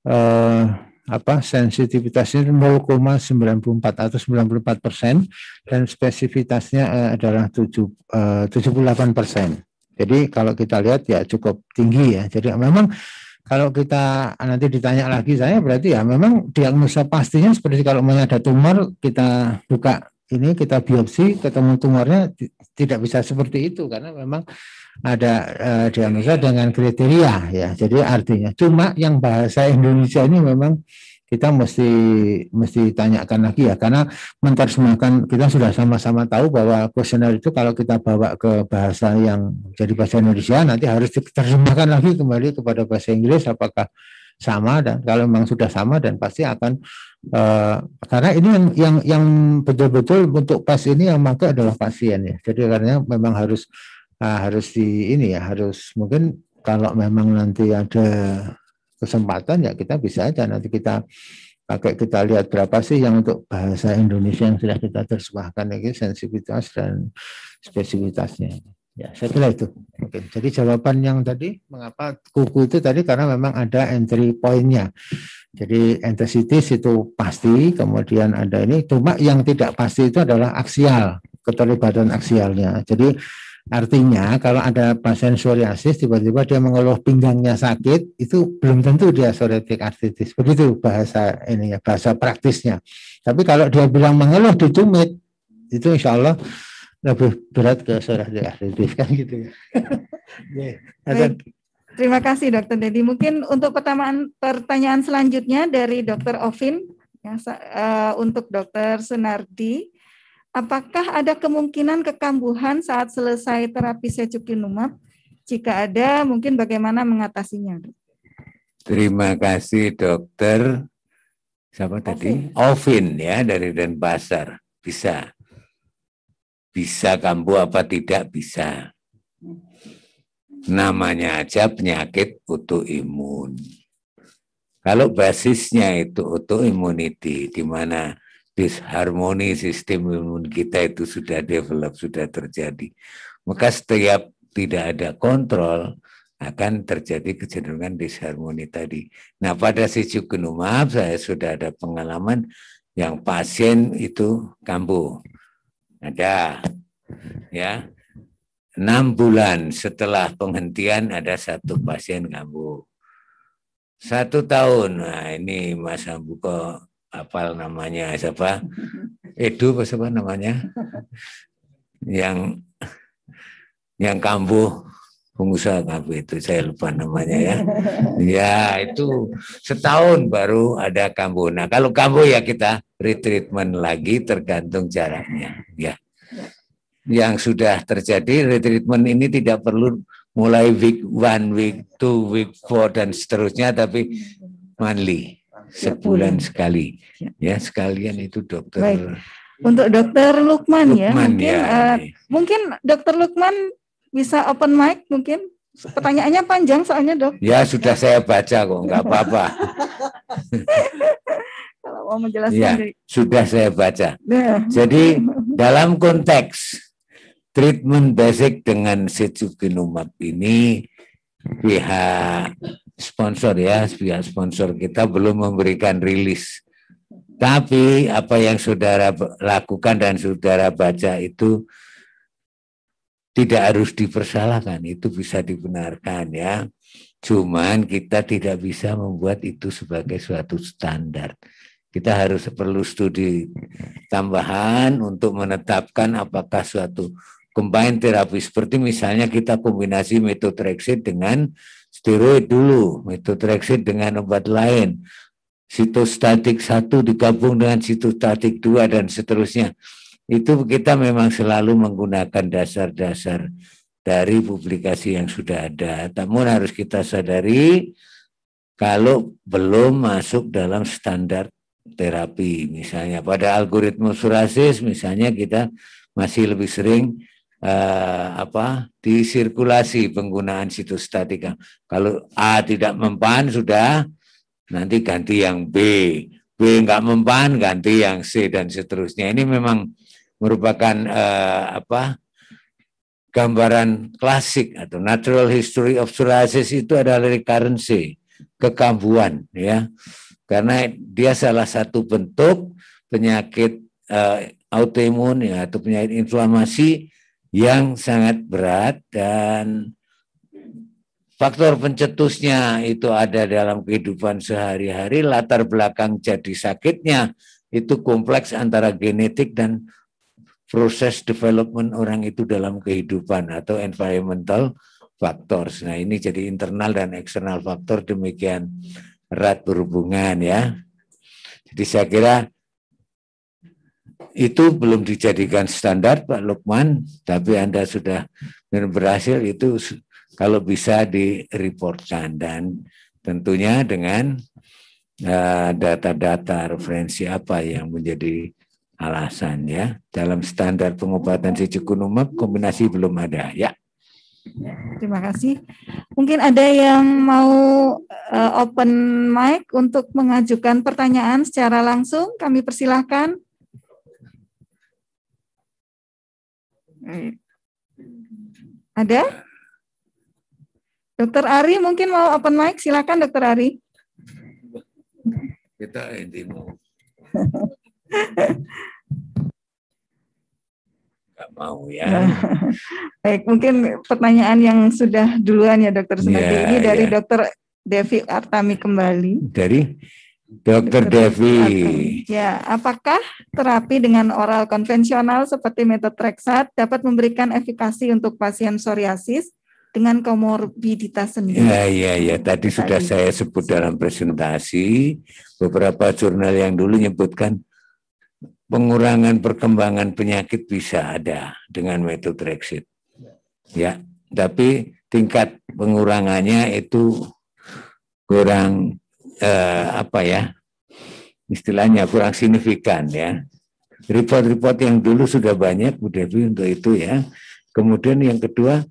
uh, apa sensitivitasnya 0,94 atau 94 persen dan spesifitasnya eh, adalah 7, 78 eh, persen. Jadi kalau kita lihat ya cukup tinggi ya. Jadi memang kalau kita nanti ditanya lagi saya berarti ya memang diagnosa pastinya seperti kalau mau ada tumor kita buka ini kita biopsi ketemu tumornya tidak bisa seperti itu karena memang ada uh, eh, di dengan kriteria ya. Jadi artinya cuma yang bahasa Indonesia ini memang kita mesti mesti tanyakan lagi ya karena menerjemahkan kita sudah sama-sama tahu bahwa kuesioner itu kalau kita bawa ke bahasa yang jadi bahasa Indonesia nanti harus diterjemahkan lagi kembali kepada bahasa Inggris apakah sama dan kalau memang sudah sama dan pasti akan uh, karena ini yang yang yang betul-betul untuk pas ini yang maka adalah pasien ya jadi karena memang harus uh, harus di ini ya harus mungkin kalau memang nanti ada kesempatan ya kita bisa aja nanti kita pakai kita lihat berapa sih yang untuk bahasa Indonesia yang sudah kita terjemahkan lagi sensitivitas dan spesifitasnya. Ya, saya kira itu. Oke. Jadi jawaban yang tadi mengapa kuku itu tadi karena memang ada entry pointnya Jadi entesitis itu pasti, kemudian ada ini cuma yang tidak pasti itu adalah aksial, keterlibatan aksialnya. Jadi Artinya kalau ada pasien psoriasis tiba-tiba dia mengeluh pinggangnya sakit, itu belum tentu dia psoriatik arthritis. Begitu bahasa ini ya, bahasa praktisnya. Tapi kalau dia bilang mengeluh di tumit, itu insya Allah lebih berat ke psoriatik arthritis kan gitu ya. yeah. Baik. Terima kasih Dokter Dedi. Mungkin untuk pertamaan, pertanyaan selanjutnya dari Dokter Ovin ya, uh, untuk Dokter Senardi. Apakah ada kemungkinan kekambuhan saat selesai terapi secukinumab? Jika ada, mungkin bagaimana mengatasinya? Terima kasih dokter. Siapa Ovin. tadi? Ovin ya dari Denpasar. Bisa. Bisa kambuh apa tidak? Bisa. Namanya aja penyakit autoimun. Kalau basisnya itu autoimmunity, di mana disharmoni sistem imun kita itu sudah develop, sudah terjadi. Maka setiap tidak ada kontrol, akan terjadi kecenderungan disharmoni tadi. Nah pada sijukunumab saya sudah ada pengalaman yang pasien itu kambuh. Ada ya enam bulan setelah penghentian ada satu pasien kambuh. Satu tahun, nah ini Mas Ambuko apa namanya siapa Edu apa siapa namanya yang yang kambuh pengusaha kambuh itu saya lupa namanya ya ya itu setahun baru ada kambuh nah kalau kambuh ya kita retreatment lagi tergantung jaraknya ya yang sudah terjadi retreatment ini tidak perlu mulai week one week two week four dan seterusnya tapi monthly sebulan sekali. Ya. ya, sekalian itu dokter. Baik. Untuk dokter Lukman, ya, Lukman ya, mungkin ya. Uh, mungkin dokter Lukman bisa open mic mungkin. Pertanyaannya panjang soalnya dok. Ya sudah saya baca kok, nggak apa-apa. Kalau mau menjelaskan. Ya, sudah saya baca. Ya. Jadi dalam konteks treatment basic dengan sejukinumab ini pihak sponsor ya, pihak sponsor kita belum memberikan rilis. Tapi apa yang saudara lakukan dan saudara baca itu tidak harus dipersalahkan, itu bisa dibenarkan ya. Cuman kita tidak bisa membuat itu sebagai suatu standar. Kita harus perlu studi tambahan untuk menetapkan apakah suatu combined terapi seperti misalnya kita kombinasi metotrexate dengan steroid dulu, metotrexid dengan obat lain, sitostatik 1 digabung dengan sitostatik dua dan seterusnya. Itu kita memang selalu menggunakan dasar-dasar dari publikasi yang sudah ada. Namun harus kita sadari kalau belum masuk dalam standar terapi misalnya pada algoritma surasis misalnya kita masih lebih sering eh, apa disirkulasi penggunaan sitostatika. Kalau A tidak mempan sudah nanti ganti yang B. B nggak mempan ganti yang C dan seterusnya. Ini memang merupakan eh, apa gambaran klasik atau natural history of psoriasis itu adalah recurrence, kekambuhan ya. Karena dia salah satu bentuk penyakit uh, autoimun ya atau penyakit inflamasi yang sangat berat dan faktor pencetusnya itu ada dalam kehidupan sehari-hari, latar belakang jadi sakitnya itu kompleks antara genetik dan proses development orang itu dalam kehidupan atau environmental factors. Nah ini jadi internal dan eksternal faktor demikian erat berhubungan ya. Jadi saya kira itu belum dijadikan standar Pak Lukman, tapi Anda sudah berhasil itu kalau bisa di-reportkan dan tentunya dengan eh, data-data uh, referensi apa yang menjadi alasan ya. Dalam standar pengobatan cukunumab kombinasi belum ada ya. Terima kasih. Mungkin ada yang mau uh, open mic untuk mengajukan pertanyaan secara langsung. Kami persilahkan. Ada? Dokter Ari mungkin mau open mic, silakan Dokter Ari. Kita ini mau. Gak mau ya. Baik, mungkin pertanyaan yang sudah duluan ya Dokter Sunardi ya, ini dari ya. Dokter Devi Artami kembali. Dari Dokter Devi. Ya, apakah terapi dengan oral konvensional seperti metotreksat dapat memberikan efikasi untuk pasien psoriasis dengan komorbiditas sendiri? Ya, ya, ya. Nah, Tadi, Tadi sudah saya sebut dalam presentasi beberapa jurnal yang dulu menyebutkan pengurangan perkembangan penyakit bisa ada dengan metotrexat. Ya, tapi tingkat pengurangannya itu kurang eh, apa ya istilahnya kurang signifikan ya. Report-report yang dulu sudah banyak Bu Devi untuk itu ya. Kemudian yang kedua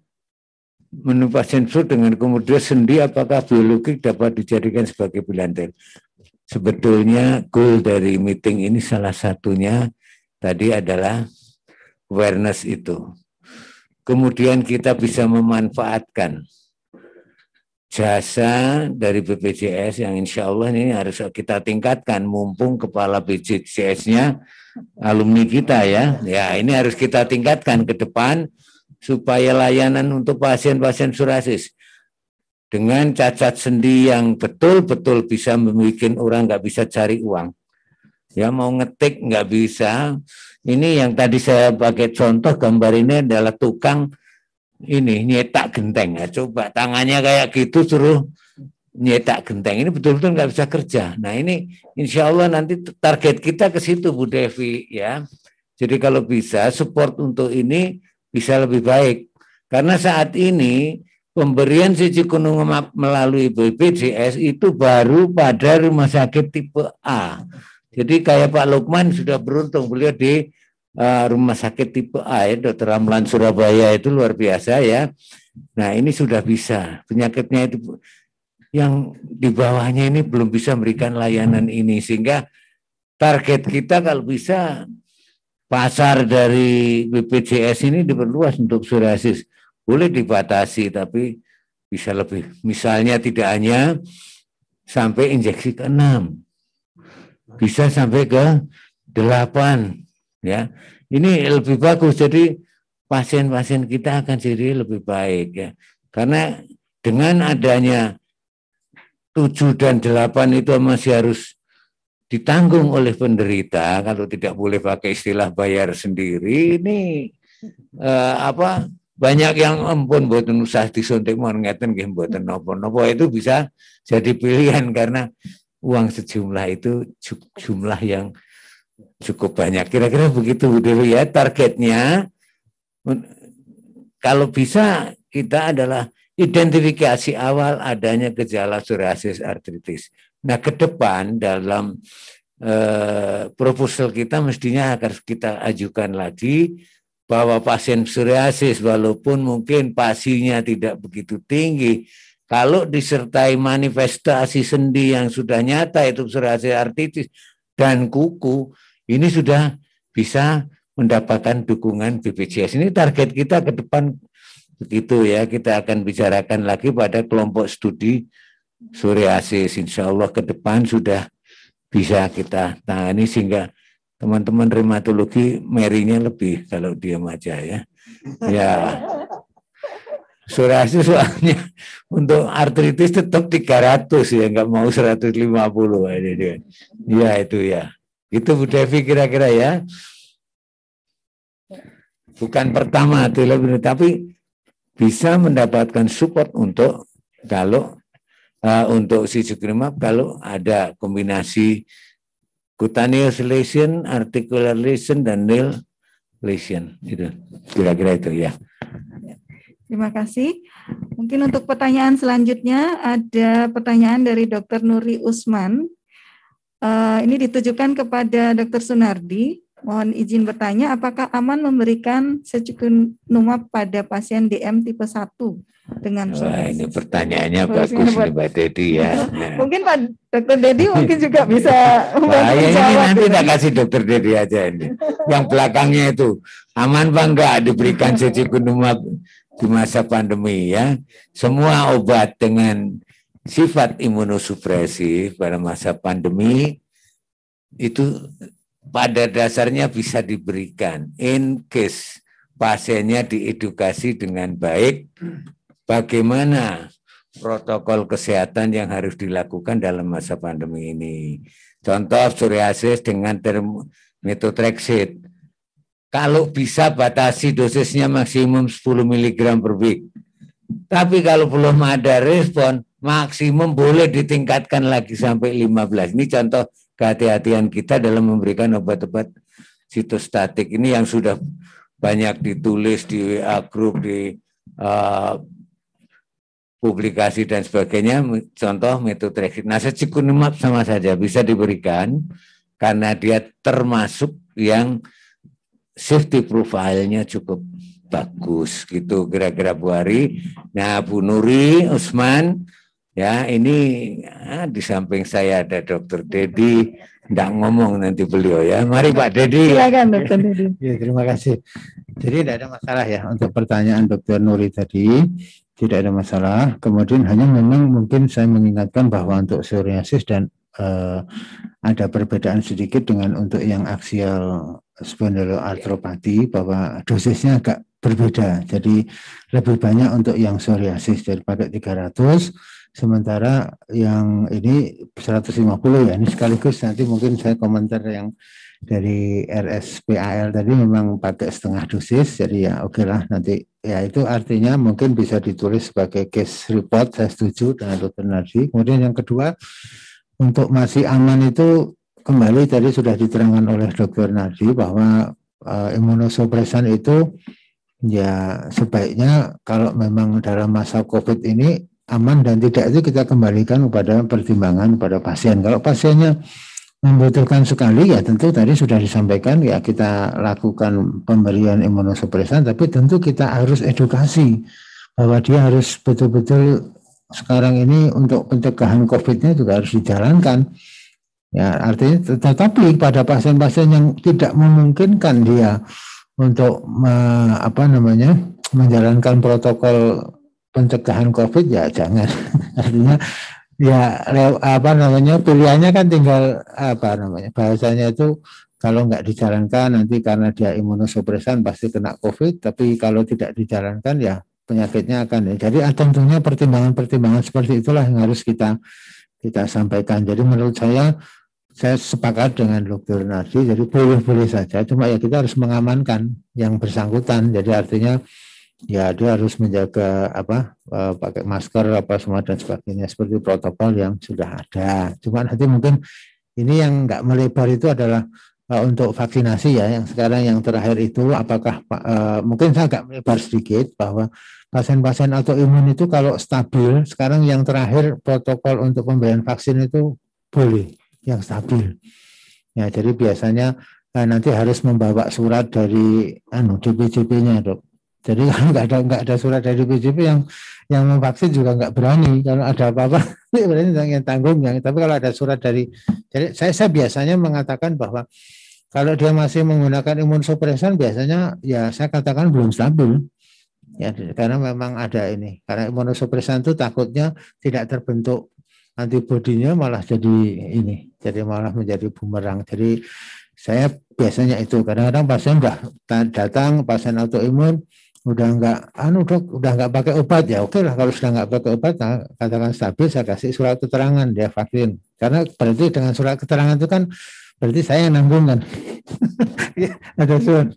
pasien flu dengan kemudian sendi apakah biologik dapat dijadikan sebagai pilihan Sebetulnya goal dari meeting ini salah satunya tadi adalah awareness itu. Kemudian kita bisa memanfaatkan jasa dari BPJS yang insya Allah ini harus kita tingkatkan mumpung kepala BPJS-nya alumni kita ya. Ya ini harus kita tingkatkan ke depan supaya layanan untuk pasien-pasien psoriasis dengan cacat sendi yang betul-betul bisa membuat orang nggak bisa cari uang. Ya mau ngetik nggak bisa. Ini yang tadi saya pakai contoh gambar ini adalah tukang ini nyetak genteng ya coba tangannya kayak gitu suruh nyetak genteng ini betul-betul nggak bisa kerja nah ini insya Allah nanti target kita ke situ Bu Devi ya jadi kalau bisa support untuk ini bisa lebih baik karena saat ini pemberian siji kunung melalui BPJS itu baru pada rumah sakit tipe A jadi kayak Pak Lukman sudah beruntung beliau di uh, rumah sakit tipe A ya, Dokter Ramlan Surabaya itu luar biasa ya. Nah ini sudah bisa penyakitnya itu yang di bawahnya ini belum bisa memberikan layanan ini sehingga target kita kalau bisa pasar dari BPJS ini diperluas untuk psoriasis boleh dibatasi tapi bisa lebih misalnya tidak hanya sampai injeksi ke-6 bisa sampai ke 8 ya ini lebih bagus jadi pasien-pasien kita akan jadi lebih baik ya karena dengan adanya tujuh dan delapan itu masih harus ditanggung oleh penderita kalau tidak boleh pakai istilah bayar sendiri ini eh, apa banyak yang ampun mboten usah disuntik mohon ngeten nggih mboten napa-napa itu bisa jadi pilihan karena uang sejumlah itu jumlah yang cukup banyak. Kira-kira begitu Bu Dewi ya targetnya. Kalau bisa kita adalah identifikasi awal adanya gejala psoriasis artritis. Nah ke depan dalam eh, proposal kita mestinya akan kita ajukan lagi bahwa pasien psoriasis walaupun mungkin pasinya tidak begitu tinggi, kalau disertai manifestasi sendi yang sudah nyata itu psoriasis artritis, dan kuku ini sudah bisa mendapatkan dukungan BPJS. Ini target kita ke depan begitu ya, kita akan bicarakan lagi pada kelompok studi psoriasis. Insya Allah ke depan sudah bisa kita tangani sehingga teman-teman rheumatologi merinya lebih kalau diam aja ya. Ya. psoriasis soalnya untuk artritis tetap 300 ya nggak mau 150 ya itu ya itu Bu Devi kira-kira ya bukan pertama tapi bisa mendapatkan support untuk kalau uh, untuk cukrimap kalau ada kombinasi cutaneous lesion, articular lesion dan nail lesion itu kira-kira itu ya. Terima kasih. Mungkin untuk pertanyaan selanjutnya ada pertanyaan dari Dr. Nuri Usman. Uh, ini ditujukan kepada Dr. Sunardi. Mohon izin bertanya, apakah aman memberikan numap pada pasien DM tipe 1 dengan Wah, ini pertanyaannya bagus ini Pak Dedi ya. Nah. Mungkin Pak Dokter Dedi mungkin juga bisa Wah, ini nanti kita kasih Dokter Dedi aja ini. Yang belakangnya itu aman bang enggak diberikan secukunumab di masa pandemi ya. Semua obat dengan sifat imunosupresif pada masa pandemi itu pada dasarnya bisa diberikan in case pasiennya diedukasi dengan baik bagaimana protokol kesehatan yang harus dilakukan dalam masa pandemi ini. Contoh psoriasis dengan metotrexate kalau bisa batasi dosisnya maksimum 10 mg per week. Tapi kalau belum ada respon, maksimum boleh ditingkatkan lagi sampai 15. Ini contoh kehati-hatian kita dalam memberikan obat-obat sitostatik. Ini yang sudah banyak ditulis di WA group, di uh, publikasi dan sebagainya, contoh metotreksit. Nah, secukunimab sama saja bisa diberikan karena dia termasuk yang safety profile-nya cukup bagus gitu kira-kira Bu Ari. Nah Bu Nuri Usman ya ini ah, di samping saya ada Dokter Dedi tidak ngomong nanti beliau ya. Mari Pak Dedi. Ya. Silakan Dokter Dedi. Ya, terima kasih. Jadi tidak ada masalah ya untuk pertanyaan Dokter Nuri tadi tidak ada masalah. Kemudian hanya memang mungkin saya mengingatkan bahwa untuk psoriasis dan eh, ada perbedaan sedikit dengan untuk yang aksial spondyloartropati bahwa dosisnya agak berbeda. Jadi lebih banyak untuk yang psoriasis daripada 300, sementara yang ini 150 ya. Ini sekaligus nanti mungkin saya komentar yang dari RSPAL tadi memang pakai setengah dosis. Jadi ya oke okay lah nanti ya itu artinya mungkin bisa ditulis sebagai case report. Saya setuju dengan dokter Nardi. Kemudian yang kedua untuk masih aman itu kembali tadi sudah diterangkan oleh Dr. Nadi bahwa uh, eh, imunosupresan itu ya sebaiknya kalau memang dalam masa COVID ini aman dan tidak itu kita kembalikan kepada pertimbangan pada pasien. Kalau pasiennya membutuhkan sekali ya tentu tadi sudah disampaikan ya kita lakukan pemberian imunosupresan tapi tentu kita harus edukasi bahwa dia harus betul-betul sekarang ini untuk pencegahan COVID-nya juga harus dijalankan Ya, artinya tetapi pada pasien-pasien yang tidak memungkinkan dia untuk me, apa namanya menjalankan protokol pencegahan COVID ya jangan. artinya ya apa namanya pilihannya kan tinggal apa namanya bahasanya itu kalau nggak dijalankan nanti karena dia imunosupresan pasti kena COVID tapi kalau tidak dijalankan ya penyakitnya akan ya. Jadi tentunya pertimbangan-pertimbangan seperti itulah yang harus kita kita sampaikan. Jadi menurut saya saya sepakat dengan dokter Nasi, jadi boleh-boleh saja, cuma ya kita harus mengamankan yang bersangkutan. Jadi artinya ya dia harus menjaga apa eh, pakai masker apa semua dan sebagainya seperti protokol yang sudah ada. Cuma nanti mungkin ini yang nggak melebar itu adalah eh, untuk vaksinasi ya yang sekarang yang terakhir itu apakah eh, mungkin saya agak melebar sedikit bahwa pasien-pasien autoimun itu kalau stabil sekarang yang terakhir protokol untuk pemberian vaksin itu boleh yang stabil. Ya, jadi biasanya eh, nanti harus membawa surat dari anu DPJP-nya, Dok. Jadi kalau nggak ada nggak ada surat dari DPJP yang yang memvaksin juga nggak berani. Kalau ada apa-apa berani yang tanggung yang. Tapi kalau ada surat dari jadi saya saya biasanya mengatakan bahwa kalau dia masih menggunakan imunosupresan biasanya ya saya katakan belum stabil ya karena memang ada ini karena imunosupresan itu takutnya tidak terbentuk antibodinya malah jadi ini, jadi malah menjadi bumerang. Jadi saya biasanya itu kadang-kadang pasien udah datang pasien autoimun udah enggak, anu dok udah enggak pakai obat ya oke lah kalau sudah enggak pakai obat nah, katakan stabil saya kasih surat keterangan dia vaksin karena berarti dengan surat keterangan itu kan berarti saya yang nanggung kan ada surat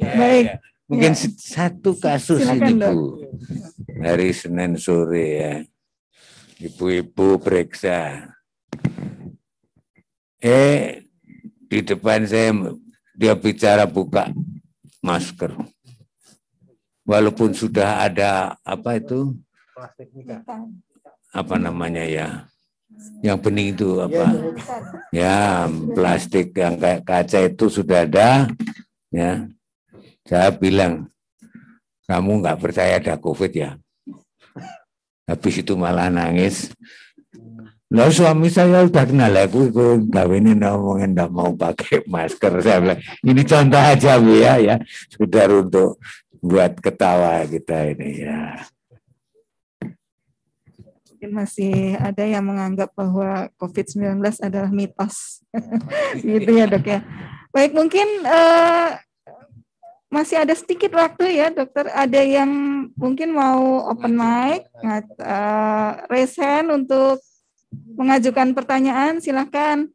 baik Mungkin ya. satu kasus Silakan, ini, Bu. Hari Senin sore ya. Ibu-ibu periksa. Eh, di depan saya dia bicara buka masker. Walaupun sudah ada apa itu? Apa namanya ya? Yang bening itu apa? Ya, ya plastik yang kayak kaca itu sudah ada ya saya bilang, kamu nggak percaya ada COVID ya? Habis itu malah nangis. lo suami saya udah kenal aku, itu ini ngomongin nggak mau pakai masker. Saya bilang, ini contoh aja Bu ya, ya. sudah untuk buat ketawa kita ini ya masih ada yang menganggap bahwa COVID-19 adalah mitos. gitu ya dok ya. Baik, mungkin uh, masih ada sedikit waktu ya dokter. Ada yang mungkin mau open mic, uh, raise hand untuk mengajukan pertanyaan, silahkan.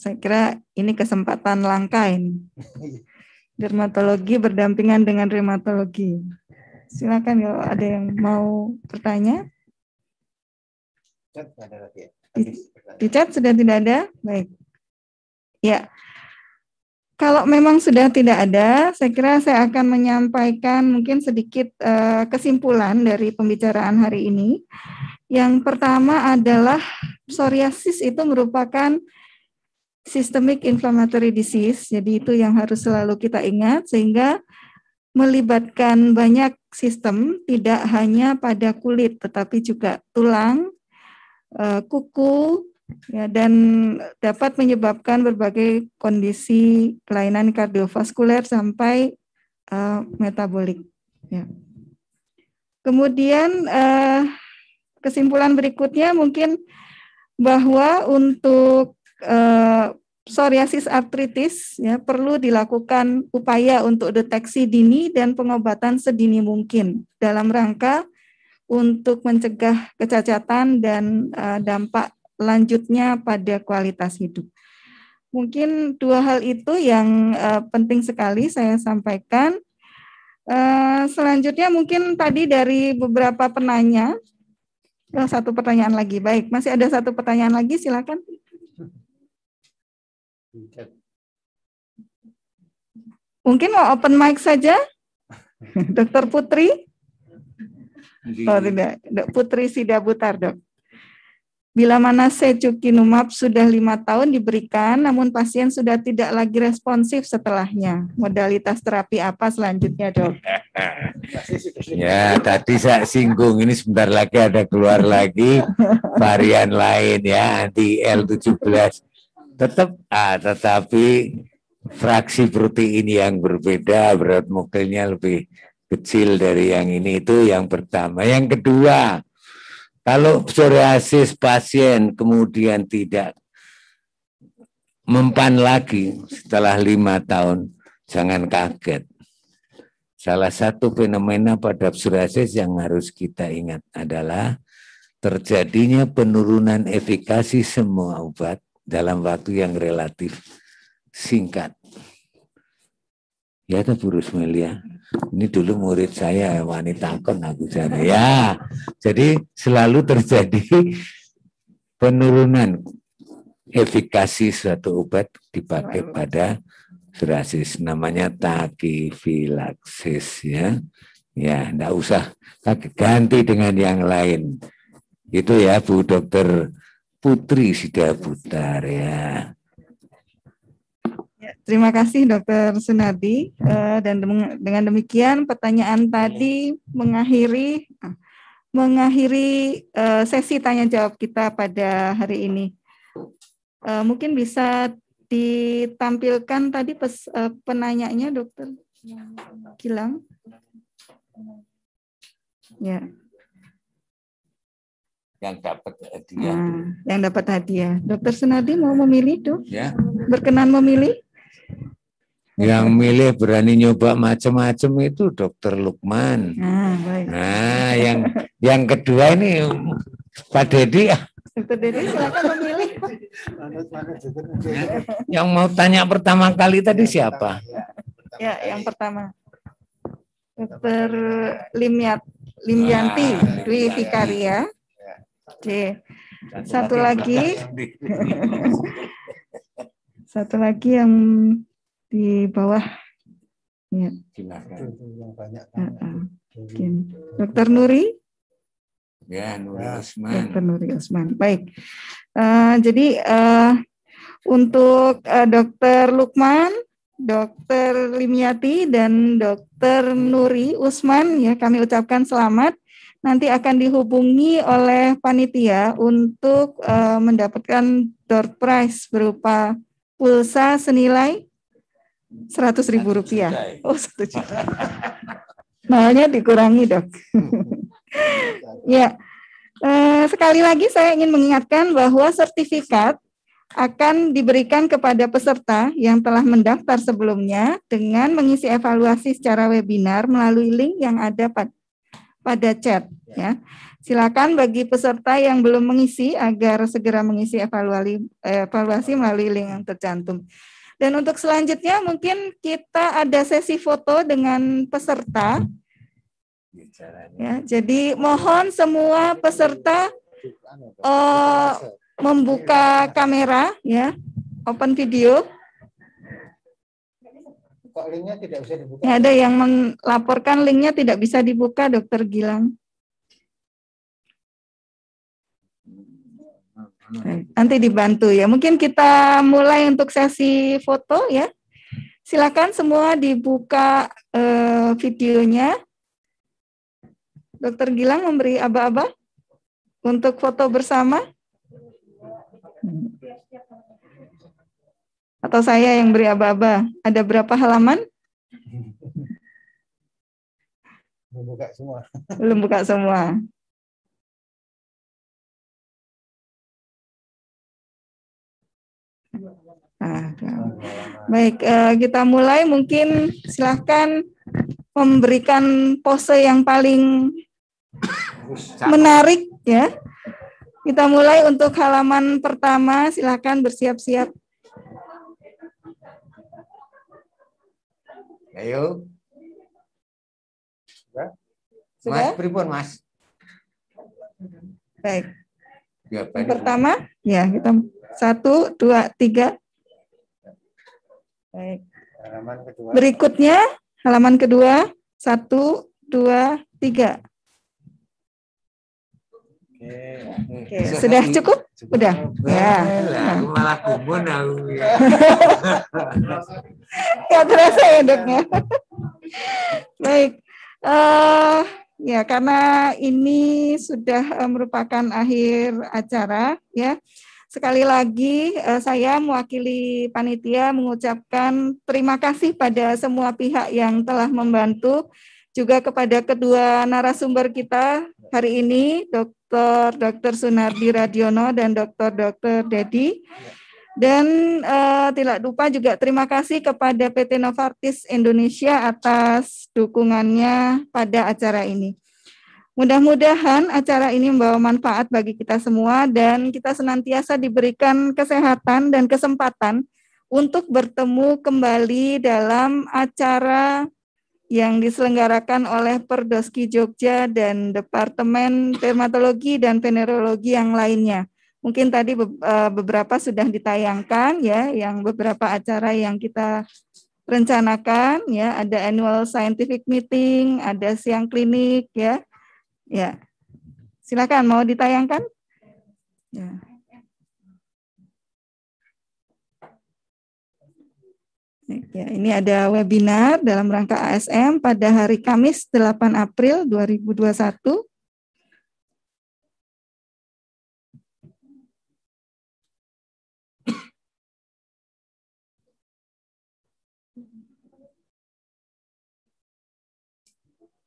Saya kira ini kesempatan langka ini. Dermatologi berdampingan dengan rheumatologi. Silakan kalau ada yang mau bertanya. Ya? Di chat sudah tidak ada? Baik. Ya. Kalau memang sudah tidak ada, saya kira saya akan menyampaikan mungkin sedikit uh, kesimpulan dari pembicaraan hari ini. Yang pertama adalah psoriasis itu merupakan systemic inflammatory disease. Jadi itu yang harus selalu kita ingat sehingga melibatkan banyak sistem, tidak hanya pada kulit tetapi juga tulang, eh, kuku, ya dan dapat menyebabkan berbagai kondisi kelainan kardiovaskuler sampai uh, metabolik. Ya. Kemudian uh, kesimpulan berikutnya mungkin bahwa untuk uh, psoriasis artritis ya perlu dilakukan upaya untuk deteksi dini dan pengobatan sedini mungkin dalam rangka untuk mencegah kecacatan dan uh, dampak lanjutnya pada kualitas hidup. Mungkin dua hal itu yang uh, penting sekali saya sampaikan. Uh, selanjutnya mungkin tadi dari beberapa penanya, oh, satu pertanyaan lagi. Baik, masih ada satu pertanyaan lagi, silakan. Mungkin mau open mic saja, Dokter Putri. Oh tidak, Dok Putri Butar, dok. Bila mana secukinumab sudah lima tahun diberikan, namun pasien sudah tidak lagi responsif setelahnya. Modalitas terapi apa selanjutnya, dok? ya, tadi saya singgung, ini sebentar lagi ada keluar lagi varian lain ya, anti L17. Tetap, ah, tetapi fraksi protein yang berbeda, berat mukilnya lebih kecil dari yang ini itu yang pertama. Yang kedua, kalau psoriasis pasien kemudian tidak mempan lagi setelah lima tahun, jangan kaget. Salah satu fenomena pada psoriasis yang harus kita ingat adalah terjadinya penurunan efikasi semua obat dalam waktu yang relatif singkat. Ya, Bu Rusmelia. Ini dulu murid saya wanita kon aku sana ya. Jadi selalu terjadi penurunan efikasi suatu obat dipakai pada psoriasis namanya takifilaksis ya. Ya, enggak usah ganti dengan yang lain. Itu ya Bu Dokter Putri putar ya. Terima kasih Dokter Sunardi eh, dan dengan demikian pertanyaan tadi mengakhiri ah, mengakhiri eh, sesi tanya jawab kita pada hari ini. Eh, mungkin bisa ditampilkan tadi pes, uh, penanyanya Dokter kilang Ya. yang dapat hadiah. Nah, yang dapat hadiah. Dokter Sunadi mau memilih tuh? Ya. Berkenan memilih? Yang milih berani nyoba macam-macam itu Dokter Lukman. Nah, nah yang yang kedua ini Pak Dedi. Dokter Dedi silakan memilih. yang mau tanya pertama kali tadi siapa? Iya. Ya, yang pertama. Dokter Limyat Limyanti ah, Dwi Vikaria. C. Ya. Satu lagi. Satu lagi yang di bawah ya. silakan Dokter Nuri Ya, Nuri Osman. Ya. Dokter Nuri Osman. Baik. Uh, jadi uh, untuk uh, Dokter Lukman, Dokter Limyati dan Dokter Nuri Usman ya kami ucapkan selamat. Nanti akan dihubungi oleh panitia untuk uh, mendapatkan door prize berupa pulsa senilai Seratus ribu rupiah. Ya. Oh satu juta. Mahalnya dikurangi dok. ya. Eh, sekali lagi saya ingin mengingatkan bahwa sertifikat akan diberikan kepada peserta yang telah mendaftar sebelumnya dengan mengisi evaluasi secara webinar melalui link yang ada pad pada chat. Ya. ya. Silakan bagi peserta yang belum mengisi agar segera mengisi evaluasi, eh, evaluasi melalui link yang tercantum. Dan untuk selanjutnya mungkin kita ada sesi foto dengan peserta. Ya, jadi mohon semua peserta uh, membuka kamera ya, open video. linknya tidak bisa dibuka? Ya, ada yang melaporkan linknya tidak bisa dibuka, Dokter Gilang. Nanti dibantu ya. Mungkin kita mulai untuk sesi foto ya. Silakan semua dibuka eh, videonya. Dokter Gilang memberi aba-aba untuk foto bersama. Atau saya yang beri aba-aba. Ada berapa halaman? Belum buka semua. Belum buka semua. baik, eh, kita mulai. Mungkin silahkan memberikan pose yang paling menarik ya. Kita mulai untuk halaman pertama. Silahkan bersiap-siap. Ayo. Mas, pripun mas? Baik. Ya, pertama, ya kita satu, dua, tiga. Baik. Halaman kedua. Berikutnya, halaman kedua. Satu, dua, tiga. Oke. Oke. Sudah cukup? cukup? Udah. Ya. malah kubun aku. terasa ya doknya. Baik. Uh, ya karena ini sudah eh, merupakan akhir acara ya. Sekali lagi eh, saya mewakili panitia mengucapkan terima kasih pada semua pihak yang telah membantu juga kepada kedua narasumber kita hari ini Dr. Dr. Sunardi Radiono dan Dr. Dr. Dedi. Dan uh, tidak lupa juga terima kasih kepada PT Novartis Indonesia atas dukungannya pada acara ini. Mudah-mudahan acara ini membawa manfaat bagi kita semua dan kita senantiasa diberikan kesehatan dan kesempatan untuk bertemu kembali dalam acara yang diselenggarakan oleh Perdoski Jogja dan Departemen Dermatologi dan Venerologi yang lainnya. Mungkin tadi e, beberapa sudah ditayangkan ya, yang beberapa acara yang kita rencanakan ya, ada annual scientific meeting, ada siang klinik ya, Ya. Silakan mau ditayangkan? Ya. Ya, ini ada webinar dalam rangka ASM pada hari Kamis 8 April 2021.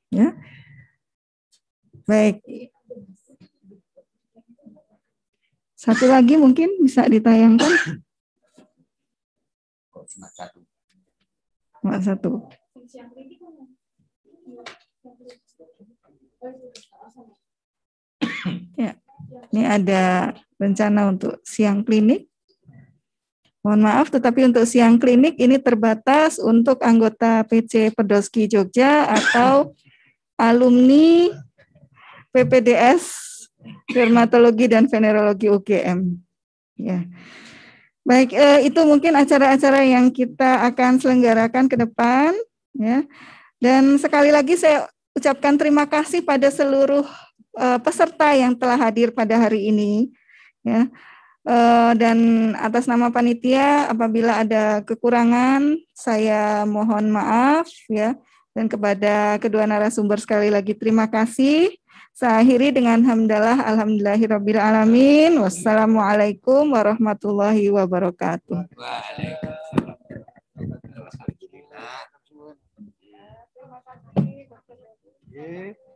Ya. Baik. Satu lagi mungkin bisa ditayangkan. Cuma satu. Cuma satu. Ya, ini ada rencana untuk siang klinik. Mohon maaf, tetapi untuk siang klinik ini terbatas untuk anggota PC Pedoski Jogja atau alumni PPDS Dermatologi dan Venerologi UGM. Ya. Baik, eh, itu mungkin acara-acara yang kita akan selenggarakan ke depan ya. Dan sekali lagi saya ucapkan terima kasih pada seluruh eh, peserta yang telah hadir pada hari ini ya. Eh, dan atas nama panitia apabila ada kekurangan saya mohon maaf ya. Dan kepada kedua narasumber sekali lagi terima kasih. Saya akhiri dengan hamdalah alhamdulillahirabbil alamin. Wassalamualaikum warahmatullahi wabarakatuh. Waalaikumsalam. Terima kasih.